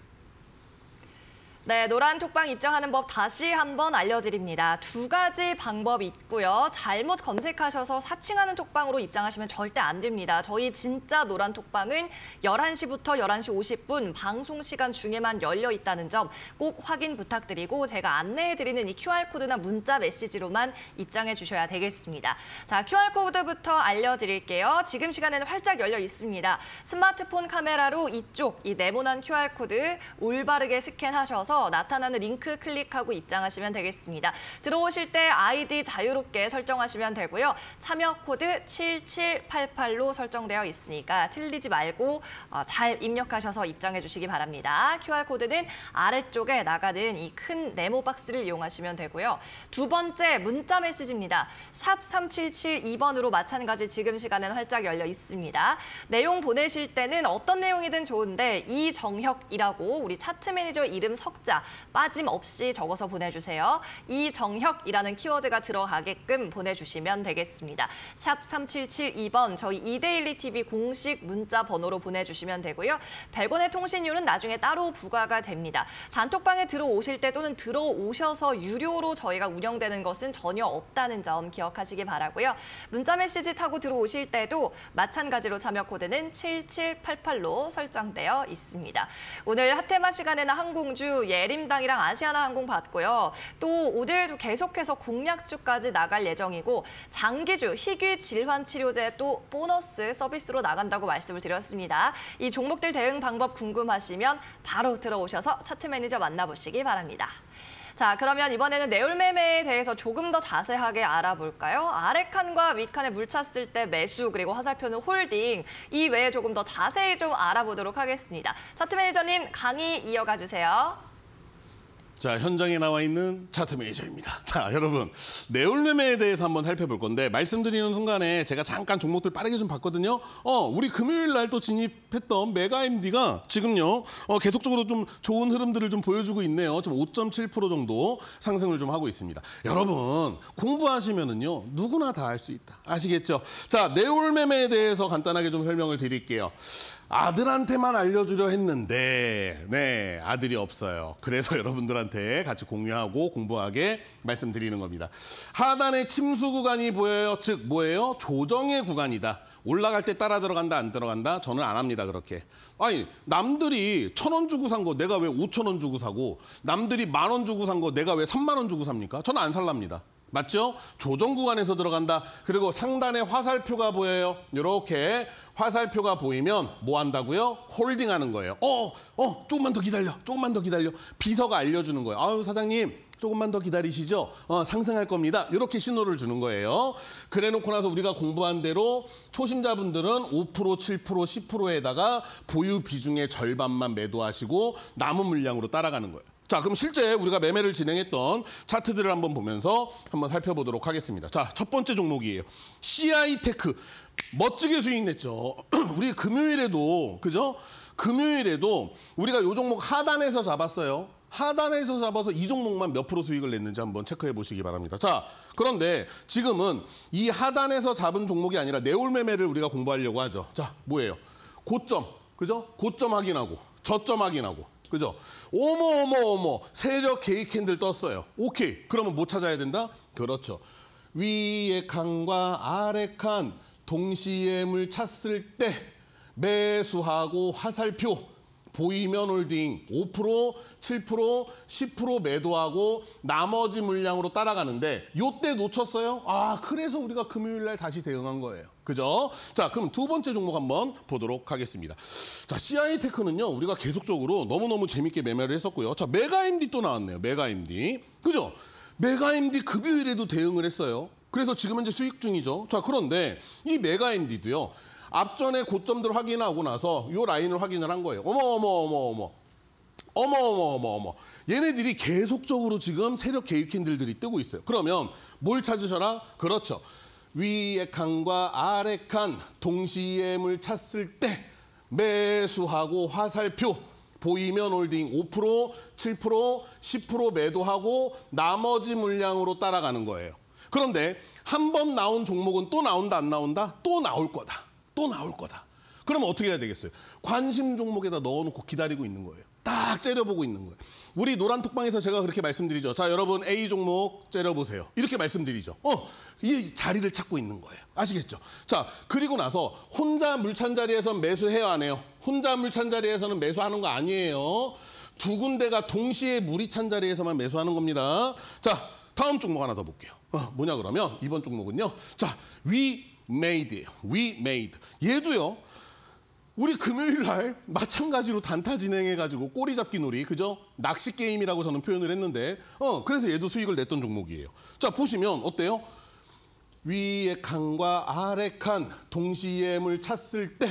Speaker 1: 네, 노란 톡방 입장하는 법 다시 한번 알려드립니다. 두 가지 방법이 있고요. 잘못 검색하셔서 사칭하는 톡방으로 입장하시면 절대 안 됩니다. 저희 진짜 노란 톡방은 11시부터 11시 50분 방송 시간 중에만 열려 있다는 점 꼭 확인 부탁드리고 제가 안내해드리는 이 QR코드나 문자 메시지로만 입장해 주셔야 되겠습니다. 자, QR코드부터 알려드릴게요. 지금 시간에는 활짝 열려 있습니다. 스마트폰 카메라로 이쪽 이 네모난 QR코드 올바르게 스캔하셔서 들어서 나타나는 링크 클릭하고 입장하시면 되겠습니다. 들어오실 때 아이디 자유롭게 설정하시면 되고요. 참여 코드 7788로 설정되어 있으니까 틀리지 말고 어, 잘 입력하셔서 입장해 주시기 바랍니다. QR코드는 아래쪽에 나가는 이 큰 네모 박스를 이용하시면 되고요. 두 번째 문자 메시지입니다. 샵 3772번으로 마찬가지 지금 시간은 활짝 열려 있습니다. 내용 보내실 때는 어떤 내용이든 좋은데 이정혁이라고 우리 차트 매니저 이름 석섞 숫자 빠짐없이 적어서 보내주세요. 이정혁이라는 키워드가 들어가게끔 보내주시면 되겠습니다. 샵 3772번 저희 이데일리 TV 공식 문자 번호로 보내주시면 되고요. 100원의 통신료는 나중에 따로 부과가 됩니다. 단톡방에 들어오실 때 또는 들어오셔서 유료로 저희가 운영되는 것은 전혀 없다는 점 기억하시기 바라고요. 문자 메시지 타고 들어오실 때도 마찬가지로 참여 코드는 7788로 설정되어 있습니다. 오늘 하테마 시간에는 항공주 예 예림당이랑 아시아나항공 받고요또 오늘도 계속해서 공약주까지 나갈 예정이고 장기주, 희귀 질환 치료제 또 보너스 서비스로 나간다고 말씀을 드렸습니다. 이 종목들 대응 방법 궁금하시면 바로 들어오셔서 차트 매니저 만나보시기 바랍니다. 자, 그러면 이번에는 내울매매에 대해서 조금 더 자세하게 알아볼까요? 아래칸과 위칸에 물 찼을 때 매수, 그리고 화살표는 홀딩, 이 외에 조금 더 자세히 좀 알아보도록 하겠습니다. 차트 매니저님, 강의 이어가 주세요.
Speaker 2: 자 현장에 나와 있는 차트 매니저입니다. 자 여러분 내올매매에 대해서 한번 살펴볼 건데 말씀드리는 순간에 제가 잠깐 종목들 빠르게 좀 봤거든요. 어 우리 금요일 날 또 진입했던 메가 MD가 지금요 어, 계속적으로 좀 좋은 흐름들을 좀 보여주고 있네요. 좀 5.7% 정도 상승을 좀 하고 있습니다. 여러분 공부하시면은요 누구나 다 할 수 있다 아시겠죠? 자 내올매매에 대해서 간단하게 좀 설명을 드릴게요. 아들한테만 알려주려 했는데 네 아들이 없어요. 그래서 여러분들한테 같이 공유하고 공부하게 말씀드리는 겁니다. 하단에 침수 구간이 보여요. 즉 뭐예요? 조정의 구간이다. 올라갈 때 따라 들어간다 안 들어간다 저는 안 합니다 그렇게 아니 남들이 천 원 주고 산 거 내가 왜 오천 원 주고 사고 남들이 만 원 주고 산 거 내가 왜 삼만 원 주고 삽니까 저는 안 살랍니다 맞죠? 조정 구간에서 들어간다. 그리고 상단에 화살표가 보여요. 이렇게 화살표가 보이면 뭐 한다고요? 홀딩하는 거예요. 어, 어, 조금만 더 기다려. 조금만 더 기다려. 비서가 알려주는 거예요. 아유, 사장님. 조금만 더 기다리시죠. 어, 상승할 겁니다. 이렇게 신호를 주는 거예요. 그래 놓고 나서 우리가 공부한 대로 초심자분들은 5%, 7%, 10%에다가 보유 비중의 절반만 매도하시고 남은 물량으로 따라가는 거예요. 자, 그럼 실제 우리가 매매를 진행했던 차트들을 한번 보면서 한번 살펴보도록 하겠습니다. 자, 첫 번째 종목이에요. CI테크. 멋지게 수익 냈죠. 우리 금요일에도, 그죠? 금요일에도 우리가 이 종목 하단에서 잡았어요. 하단에서 잡아서 이 종목만 몇 프로 수익을 냈는지 한번 체크해 보시기 바랍니다. 자, 그런데 지금은 이 하단에서 잡은 종목이 아니라 내올 매매를 우리가 공부하려고 하죠. 자, 뭐예요? 고점, 그죠? 고점 확인하고, 저점 확인하고, 그죠? 어머 어머 어머 세력 개이캔들 떴어요. 오케이 그러면 못 뭐 찾아야 된다? 그렇죠. 위의 칸과 아래 칸 동시에 물 찼을 때 매수하고 화살표 보이면 홀딩 5%, 7%, 10% 매도하고 나머지 물량으로 따라가는데 요때 놓쳤어요. 아, 그래서 우리가 금요일 날 다시 대응한 거예요. 그죠? 자, 그럼 두 번째 종목 한번 보도록 하겠습니다. 자, CI 테크는요, 우리가 계속적으로 너무너무 재밌게 매매를 했었고요. 자, 메가 MD 또 나왔네요. 메가 MD. 그죠? 메가 MD 급요일에도 대응을 했어요. 그래서 지금 현재 수익 중이죠. 자, 그런데 이 메가 MD도요, 앞전에 고점들 확인하고 나서 요 라인을 확인을 한 거예요. 어머 어머 어머 어머. 어머 어머 어머 어머. 얘네들이 계속적으로 지금 세력 개입 캔들들이 뜨고 있어요. 그러면 뭘 찾으셔라? 그렇죠. 위의 칸과 아래 칸 동시에 물 찼을 때 매수하고 화살표 보이면 홀딩 5%, 7%, 10% 매도하고 나머지 물량으로 따라가는 거예요. 그런데 한 번 나온 종목은 또 나온다 안 나온다? 또 나올 거다. 또 나올 거다. 그러면 어떻게 해야 되겠어요? 관심 종목에다 넣어놓고 기다리고 있는 거예요. 딱 째려보고 있는 거예요. 우리 노란 톡방에서 제가 그렇게 말씀드리죠. 자, 여러분 A 종목 째려보세요. 이렇게 말씀드리죠. 어, 이 자리를 찾고 있는 거예요. 아시겠죠? 자, 그리고 나서 혼자 물 찬 자리에선 매수해야 안 해요. 혼자 물 찬 자리에서는 매수하는 거 아니에요. 두 군데가 동시에 물이 찬 자리에서만 매수하는 겁니다. 자, 다음 종목 하나 더 볼게요. 어, 뭐냐 그러면 이번 종목은요. 자, 위 made. We made. 얘도요. 우리 금요일 날 마찬가지로 단타 진행해 가지고 꼬리 잡기 놀이 그죠? 낚시 게임이라고 저는 표현을 했는데 어 그래서 얘도 수익을 냈던 종목이에요. 자, 보시면 어때요? 위의 칸과 아래 칸 동시에 물 찼을 때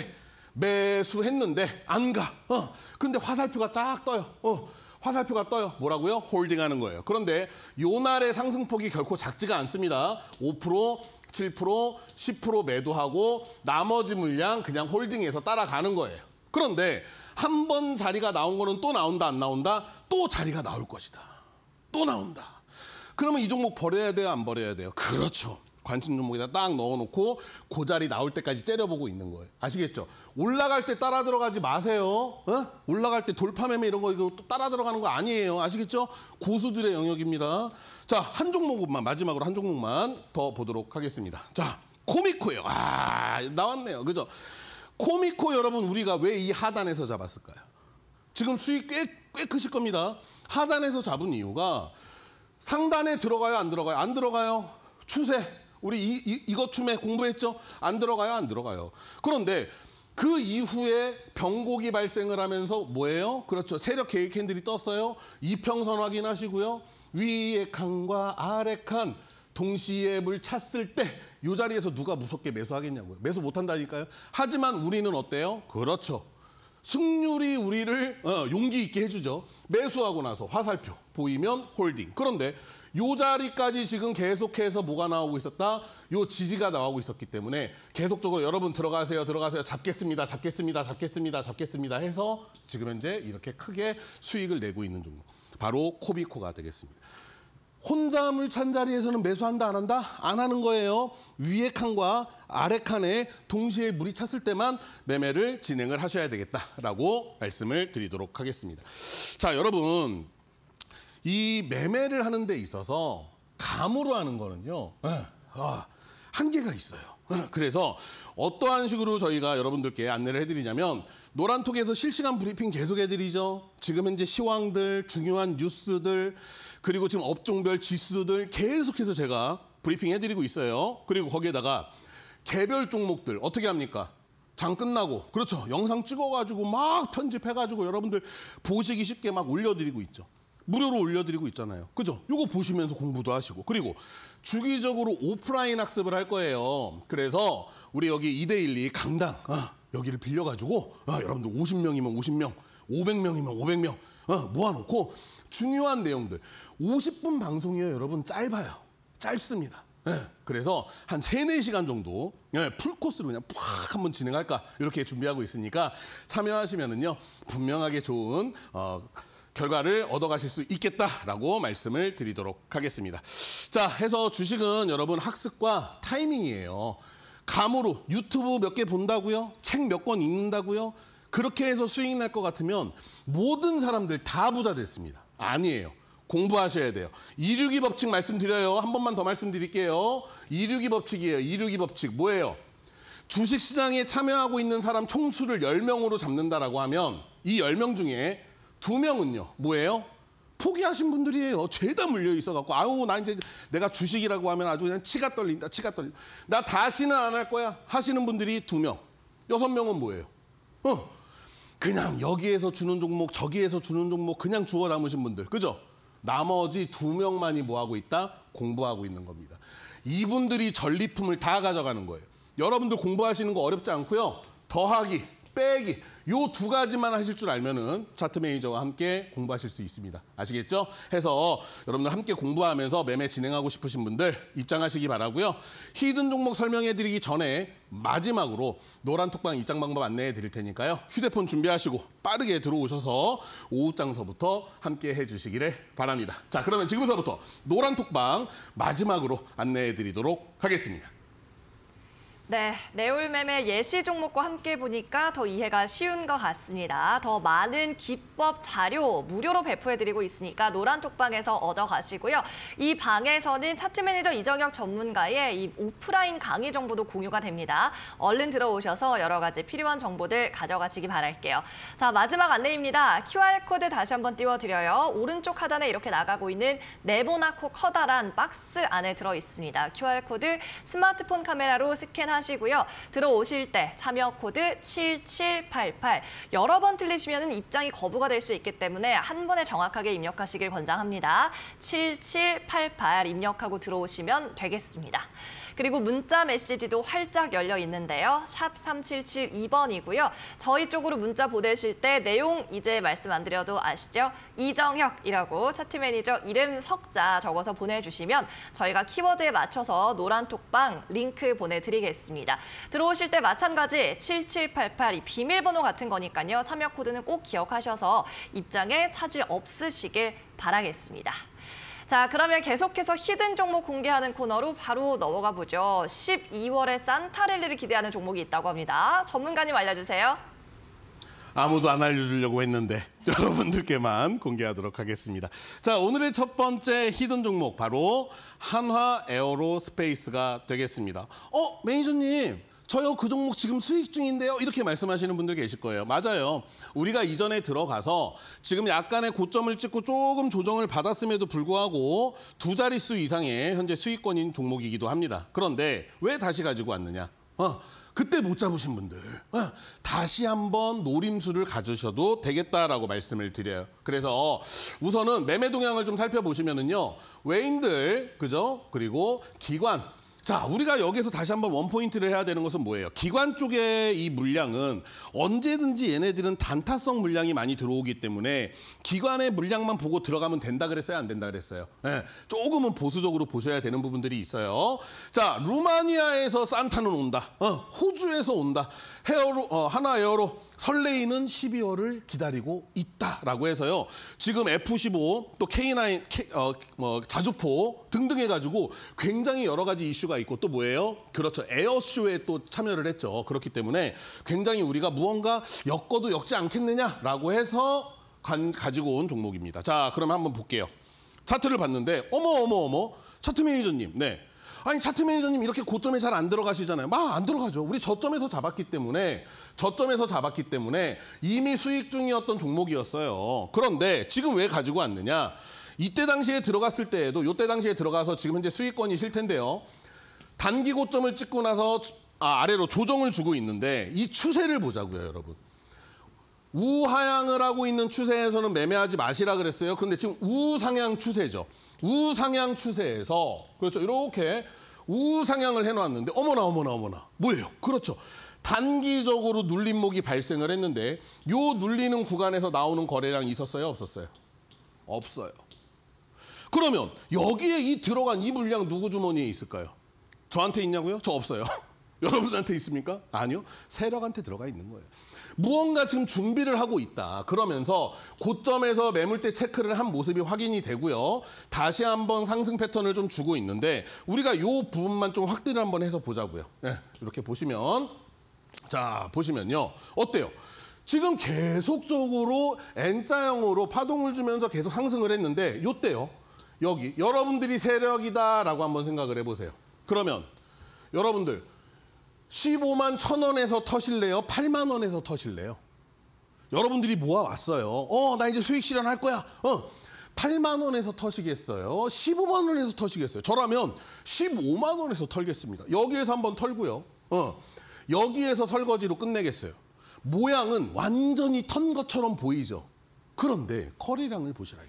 Speaker 2: 매수했는데 안 가. 어. 근데 화살표가 쫙 떠요. 어. 화살표가 떠요. 뭐라고요? 홀딩하는 거예요. 그런데 요날의 상승폭이 결코 작지가 않습니다. 5%, 7%, 10% 매도하고 나머지 물량 그냥 홀딩해서 따라가는 거예요. 그런데 한 번 자리가 나온 거는 또 나온다 안 나온다? 또 자리가 나올 것이다. 또 나온다. 그러면 이 종목 버려야 돼요? 안 버려야 돼요? 그렇죠. 관심 종목에다 딱 넣어놓고 그 자리 나올 때까지 째려보고 있는 거예요. 아시겠죠? 올라갈 때 따라 들어가지 마세요. 어? 올라갈 때 돌파 매매 이런 거 이거 따라 들어가는 거 아니에요. 아시겠죠? 고수들의 영역입니다. 자, 한 종목만 마지막으로 한 종목만 더 보도록 하겠습니다. 자, 코미코예요. 아, 나왔네요. 그죠? 코미코 여러분 우리가 왜 이 하단에서 잡았을까요? 지금 수익 꽤, 꽤 크실 겁니다. 하단에서 잡은 이유가 상단에 들어가요, 안 들어가요? 안 들어가요. 추세. 우리 이, 이, 이것 춤에 공부했죠? 안 들어가요, 안 들어가요. 그런데 그 이후에 병곡이 발생을 하면서 뭐예요? 그렇죠. 세력 계획 핸들이 떴어요. 이평선 확인하시고요. 위의 칸과 아래 칸 동시에 물 찼을 때 이 자리에서 누가 무섭게 매수하겠냐고요. 매수 못한다니까요. 하지만 우리는 어때요? 그렇죠. 승률이 우리를 어, 용기 있게 해주죠. 매수하고 나서 화살표 보이면 홀딩. 그런데 요 자리까지 지금 계속해서 뭐가 나오고 있었다? 요 지지가 나오고 있었기 때문에 계속적으로 여러분 들어가세요, 들어가세요, 잡겠습니다, 잡겠습니다, 잡겠습니다, 잡겠습니다 해서 지금 현재 이렇게 크게 수익을 내고 있는 종목. 바로 코비코가 되겠습니다. 혼자 물 찬 자리에서는 매수한다 안 한다? 안 하는 거예요. 위에 칸과 아래 칸에 동시에 물이 찼을 때만 매매를 진행을 하셔야 되겠다라고 말씀을 드리도록 하겠습니다. 자, 여러분. 이 매매를 하는 데 있어서 감으로 하는 거는요. 예, 아, 한계가 있어요. 예, 그래서 어떠한 식으로 저희가 여러분들께 안내를 해드리냐면 노란톡에서 실시간 브리핑 계속 해드리죠. 지금 현재 시황들, 중요한 뉴스들, 그리고 지금 업종별 지수들 계속해서 제가 브리핑 해드리고 있어요. 그리고 거기에다가 개별 종목들 어떻게 합니까? 장 끝나고 그렇죠. 영상 찍어가지고 막 편집해가지고 여러분들 보시기 쉽게 막 올려드리고 있죠. 무료로 올려드리고 있잖아요. 그죠? 이거 보시면서 공부도 하시고 그리고 주기적으로 오프라인 학습을 할 거예요. 그래서 우리 여기 2대1리 강당 아, 여기를 빌려가지고 아, 여러분들 50명이면 50명, 500명이면 500명 어, 모아놓고 중요한 내용들. 50분 방송이에요, 여러분. 짧아요. 짧습니다. 예, 그래서 한 3, 4 시간 정도 예, 풀코스로 그냥 푹 한번 진행할까 이렇게 준비하고 있으니까 참여하시면은요 분명하게 좋은 어, 결과를 얻어가실 수 있겠다라고 말씀을 드리도록 하겠습니다. 자, 해서 주식은 여러분 학습과 타이밍이에요. 감으로 유튜브 몇 개 본다고요? 책 몇 권 읽는다고요? 그렇게 해서 수익 날 것 같으면 모든 사람들 다 부자 됐습니다. 아니에요. 공부하셔야 돼요. 이륙이 법칙 말씀드려요. 한 번만 더 말씀드릴게요. 이륙이 법칙이에요. 이륙이 법칙 뭐예요? 주식시장에 참여하고 있는 사람 총수를 1 0명으로 잡는다라고 하면 이1 0명 중에 2명은요 뭐예요? 포기하신 분들이에요. 죄다 물려 있어갖고 아우 나 이제 내가 주식이라고 하면 아주 그냥 치가 떨린다. 치가 떨린다. 나 다시는 안 할 거야. 하시는 분들이 2명6 명은 뭐예요? 어, 그냥 여기에서 주는 종목, 저기에서 주는 종목 그냥 주워 담으신 분들, 그죠? 나머지 두 명만이 뭐하고 있다? 공부하고 있는 겁니다. 이분들이 전리품을 다 가져가는 거예요. 여러분들 공부하시는 거 어렵지 않고요. 더하기, 빼기 요 두 가지만 하실 줄 알면은 차트 매니저와 함께 공부하실 수 있습니다. 아시겠죠? 해서 여러분들 함께 공부하면서 매매 진행하고 싶으신 분들 입장하시기 바라고요. 히든 종목 설명해드리기 전에 마지막으로 노란톡방 입장 방법 안내해 드릴 테니까요. 휴대폰 준비하시고 빠르게 들어오셔서 오후장서부터 함께 해주시기를 바랍니다. 자 그러면 지금서부터 노란톡방 마지막으로 안내해 드리도록 하겠습니다.
Speaker 1: 네, 내울매매 예시 종목과 함께 보니까 더 이해가 쉬운 것 같습니다. 더 많은 기법 자료 무료로 배포해드리고 있으니까 노란톡방에서 얻어가시고요. 이 방에서는 차트 매니저 이정혁 전문가의 이 오프라인 강의 정보도 공유가 됩니다. 얼른 들어오셔서 여러 가지 필요한 정보들 가져가시기 바랄게요. 자, 마지막 안내입니다. QR코드 다시 한번 띄워드려요. 오른쪽 하단에 이렇게 나가고 있는 네모나코 커다란 박스 안에 들어있습니다. QR코드 스마트폰 카메라로 스캔하 하시고요 들어오실 때 참여 코드 7788 여러 번 틀리시면 입장이 거부가 될 수 있기 때문에 한 번에 정확하게 입력하시길 권장합니다. 7788 입력하고 들어오시면 되겠습니다. 그리고 문자 메시지도 활짝 열려 있는데요. 샵 3772번이고요. 저희 쪽으로 문자 보내실 때 내용 이제 말씀 안 드려도 아시죠? 이정혁이라고 차트 매니저 이름 석자 적어서 보내주시면 저희가 키워드에 맞춰서 노란 톡방 링크 보내드리겠습니다. 들어오실 때 마찬가지 7788 이 비밀번호 같은 거니까요. 참여 코드는 꼭 기억하셔서 입장에 차질 없으시길 바라겠습니다. 자, 그러면 계속해서 히든 종목 공개하는 코너로 바로 넘어가 보죠. 12월에 산타랠리를 기대하는 종목이 있다고 합니다. 전문가님 알려주세요.
Speaker 2: 아무도 안 알려주려고 했는데 여러분들께만 공개하도록 하겠습니다. 자, 오늘의 첫 번째 히든 종목 바로 한화 에어로 스페이스가 되겠습니다. 어, 매니저님. 저요 그 종목 지금 수익 중인데요 이렇게 말씀하시는 분들 계실 거예요 맞아요 우리가 이전에 들어가서 지금 약간의 고점을 찍고 조금 조정을 받았음에도 불구하고 두 자릿수 이상의 현재 수익권인 종목이기도 합니다 그런데 왜 다시 가지고 왔느냐 어, 그때 못 잡으신 분들 어, 다시 한번 노림수를 가주셔도 되겠다라고 말씀을 드려요. 그래서 우선은 매매 동향을 좀 살펴보시면은요 외인들 그죠 그리고 기관 자, 우리가 여기서 다시 한번 원포인트를 해야 되는 것은 뭐예요? 기관 쪽의 이 물량은 언제든지 얘네들은 단타성 물량이 많이 들어오기 때문에 기관의 물량만 보고 들어가면 된다 그랬어요? 안 된다 그랬어요? 네, 조금은 보수적으로 보셔야 되는 부분들이 있어요. 자, 루마니아에서 산타는 온다. 어, 호주에서 온다. 헤어로, 어, 하나 에어로 설레이는 12월을 기다리고 있다라고 해서요. 지금 F-15, 또 K9, K, 어, 어, 자주포 등등 해가지고 굉장히 여러 가지 이슈가 있고 또 뭐예요? 그렇죠. 에어쇼에 또 참여를 했죠. 그렇기 때문에 굉장히 우리가 무언가 엮어도 엮지 않겠느냐라고 해서 간, 가지고 온 종목입니다. 자, 그럼 한번 볼게요. 차트를 봤는데 어머 어머 어머 차트 매니저님, 네. 아니 차트 매니저님 이렇게 고점에 잘 안 들어가시잖아요. 막 안 들어가죠. 우리 저점에서 잡았기 때문에 저점에서 잡았기 때문에 이미 수익 중이었던 종목이었어요. 그런데 지금 왜 가지고 왔느냐? 이때 당시에 들어갔을 때에도 이때 당시에 들어가서 지금 현재 수익권이실 텐데요. 단기 고점을 찍고 나서 아, 아래로 조정을 주고 있는데 이 추세를 보자고요, 여러분. 우하향을 하고 있는 추세에서는 매매하지 마시라 그랬어요. 그런데 지금 우상향 추세죠. 우상향 추세에서 그렇죠. 이렇게 우상향을 해놨는데 어머나 어머나 어머나 뭐예요? 그렇죠. 단기적으로 눌림목이 발생을 했는데 요 눌리는 구간에서 나오는 거래량이 있었어요? 없었어요? 없어요. 그러면 여기에 이 들어간 이 물량 누구 주머니에 있을까요? 저한테 있냐고요? 저 없어요. 여러분한테 있습니까? 아니요. 세력한테 들어가 있는 거예요. 무언가 지금 준비를 하고 있다. 그러면서 고점에서 매물대 체크를 한 모습이 확인이 되고요. 다시 한번 상승 패턴을 좀 주고 있는데 우리가 요 부분만 좀 확대를 한번 해서 보자고요. 네, 이렇게 보시면 자 보시면요. 어때요? 지금 계속적으로 N자형으로 파동을 주면서 계속 상승을 했는데 요때요. 여기 여러분들이 세력이다라고 한번 생각을 해보세요. 그러면 여러분들 15만 천 원에서 터실래요? 8만 원에서 터실래요? 여러분들이 모아왔어요. 어, 나 이제 수익 실현할 거야. 어, 8만 원에서 터시겠어요? 15만 원에서 터시겠어요? 저라면 15만 원에서 털겠습니다. 여기에서 한번 털고요. 어, 여기에서 설거지로 끝내겠어요. 모양은 완전히 턴 것처럼 보이죠? 그런데 커리량을 보시라.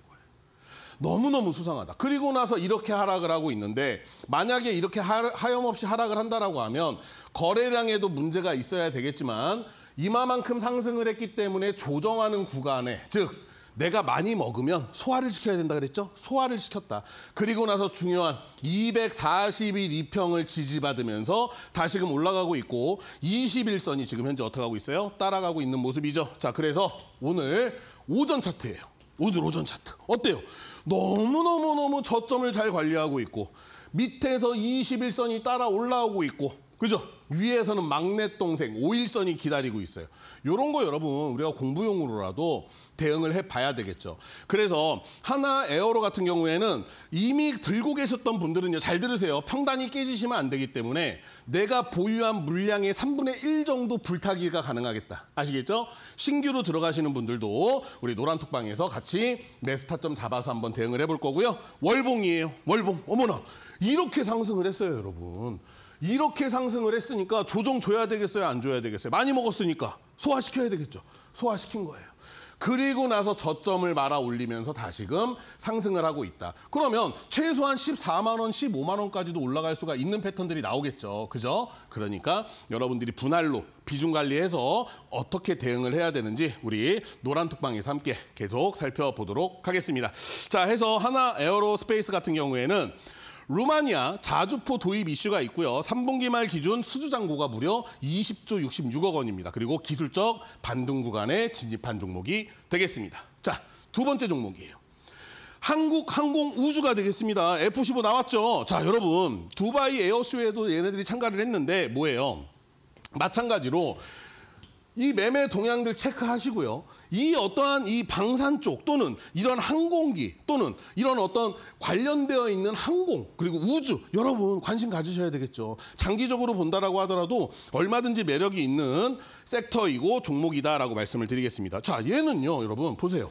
Speaker 2: 너무너무 수상하다. 그리고 나서 이렇게 하락을 하고 있는데 만약에 이렇게 하, 염없이 하락을 한다라고 하면 거래량에도 문제가 있어야 되겠지만 이마만큼 상승을 했기 때문에 조정하는 구간에 즉 내가 많이 먹으면 소화를 시켜야 된다 그랬죠? 소화를 시켰다. 그리고 나서 중요한 240일 2평을 지지받으면서 다시금 올라가고 있고 21선이 지금 현재 어떻게 하고 있어요? 따라가고 있는 모습이죠. 자, 그래서 오늘 오전 차트예요. 오늘 오전 차트. 어때요? 너무너무너무 저점을 잘 관리하고 있고 밑에서 21선이 따라 올라오고 있고 그죠? 위에서는 막내 동생 오일선이 기다리고 있어요. 요런거 여러분 우리가 공부용으로라도 대응을 해봐야 되겠죠. 그래서 하나 에어로 같은 경우에는 이미 들고 계셨던 분들은요. 잘 들으세요. 평단이 깨지시면 안 되기 때문에 내가 보유한 물량의 3분의 1 정도 불타기가 가능하겠다. 아시겠죠? 신규로 들어가시는 분들도 우리 노란톡방에서 같이 매수타점 잡아서 한번 대응을 해볼 거고요. 월봉이에요. 월봉. 어머나 이렇게 상승을 했어요 여러분. 이렇게 상승을 했으니까 조정 줘야 되겠어요? 안 줘야 되겠어요? 많이 먹었으니까 소화시켜야 되겠죠. 소화시킨 거예요. 그리고 나서 저점을 말아 올리면서 다시금 상승을 하고 있다. 그러면 최소한 14만 원, 15만 원까지도 올라갈 수가 있는 패턴들이 나오겠죠. 그죠? 그러니까 여러분들이 분할로 비중 관리해서 어떻게 대응을 해야 되는지 우리 노란톡방에서 함께 계속 살펴보도록 하겠습니다. 자, 해서 하나 에어로스페이스 같은 경우에는 루마니아 자주포 도입 이슈가 있고요. 3분기 말 기준 수주 잔고가 무려 20조 66억 원입니다. 그리고 기술적 반등 구간에 진입한 종목이 되겠습니다. 자, 두 번째 종목이에요. 한국 항공 우주가 되겠습니다. F-15 나왔죠. 자, 여러분, 두바이 에어쇼에도 얘네들이 참가를 했는데 뭐예요? 마찬가지로 이 매매 동향들 체크하시고요. 이 어떠한 이 방산 쪽 또는 이런 항공기 또는 이런 어떤 관련되어 있는 항공 그리고 우주 여러분 관심 가지셔야 되겠죠. 장기적으로 본다라고 하더라도 얼마든지 매력이 있는 섹터이고 종목이다라고 말씀을 드리겠습니다. 자, 얘는요, 여러분 보세요.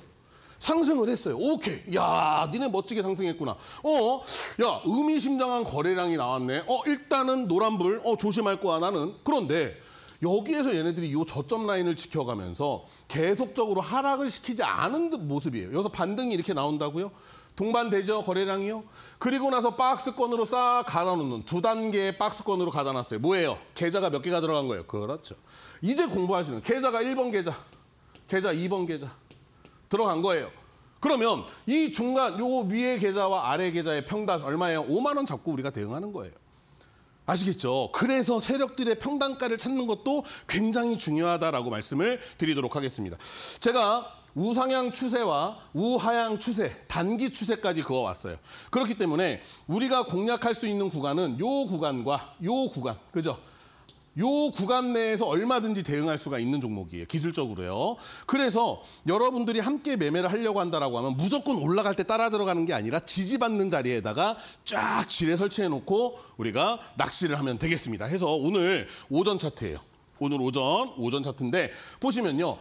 Speaker 2: 상승을 했어요. 오케이. 야, 니네 멋지게 상승했구나. 어, 야, 의미심장한 거래량이 나왔네. 어, 일단은 노란불, 어, 조심할 거야, 나는. 그런데 여기에서 얘네들이 이 저점 라인을 지켜가면서 계속적으로 하락을 시키지 않은 모습이에요. 여기서 반등이 이렇게 나온다고요? 동반되죠, 거래량이요? 그리고 나서 박스권으로 싹 갈아놓는 두 단계의 박스권으로 갈아놨어요. 뭐예요? 계좌가 몇 개가 들어간 거예요? 그렇죠. 이제 공부하시는 계좌가 1번 계좌, 계좌 2번 계좌 들어간 거예요. 그러면 이 중간 요 위에 계좌와 아래 계좌의 평단 얼마예요? 5만 원 잡고 우리가 대응하는 거예요. 아시겠죠? 그래서 세력들의 평단가를 찾는 것도 굉장히 중요하다라고 말씀을 드리도록 하겠습니다. 제가 우상향 추세와 우하향 추세, 단기 추세까지 그어왔어요. 그렇기 때문에 우리가 공략할 수 있는 구간은 요 구간과 요 구간, 그죠? 요 구간 내에서 얼마든지 대응할 수가 있는 종목이에요. 기술적으로요. 그래서 여러분들이 함께 매매를 하려고 한다라고 하면 무조건 올라갈 때 따라 들어가는 게 아니라 지지받는 자리에다가 쫙 지뢰 설치해 놓고 우리가 낚시를 하면 되겠습니다. 해서 오늘 오전 차트예요. 오늘 오전 오전 차트인데 보시면요.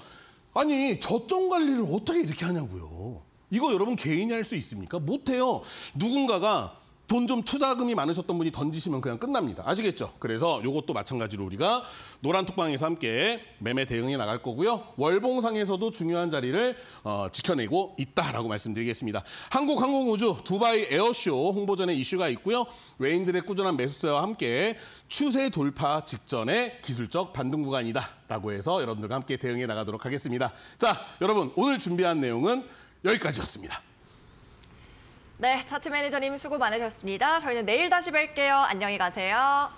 Speaker 2: 아니 저점 관리를 어떻게 이렇게 하냐고요. 이거 여러분 개인이 할 수 있습니까? 못해요. 누군가가 돈좀 투자금이 많으셨던 분이 던지시면 그냥 끝납니다. 아시겠죠? 그래서 이것도 마찬가지로 우리가 노란톡방에서 함께 매매 대응이 나갈 거고요. 월봉상에서도 중요한 자리를 어, 지켜내고 있다라고 말씀드리겠습니다. 한국항공우주 두바이 에어쇼 홍보전에 이슈가 있고요. 외인들의 꾸준한 매수세와 함께 추세 돌파 직전의 기술적 반등 구간이다. 라고 해서 여러분들과 함께 대응해 나가도록 하겠습니다. 자, 여러분 오늘 준비한 내용은 여기까지였습니다.
Speaker 1: 네, 차트 매니저님 수고 많으셨습니다. 저희는 내일 다시 뵐게요. 안녕히 가세요.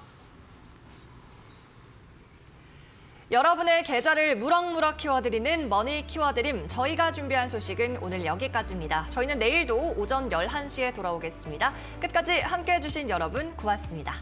Speaker 1: 여러분의 계좌를 무럭무럭 키워드리는 머니 키워드림 저희가 준비한 소식은 오늘 여기까지입니다. 저희는 내일도 오전 11시에 돌아오겠습니다. 끝까지 함께해 주신 여러분 고맙습니다.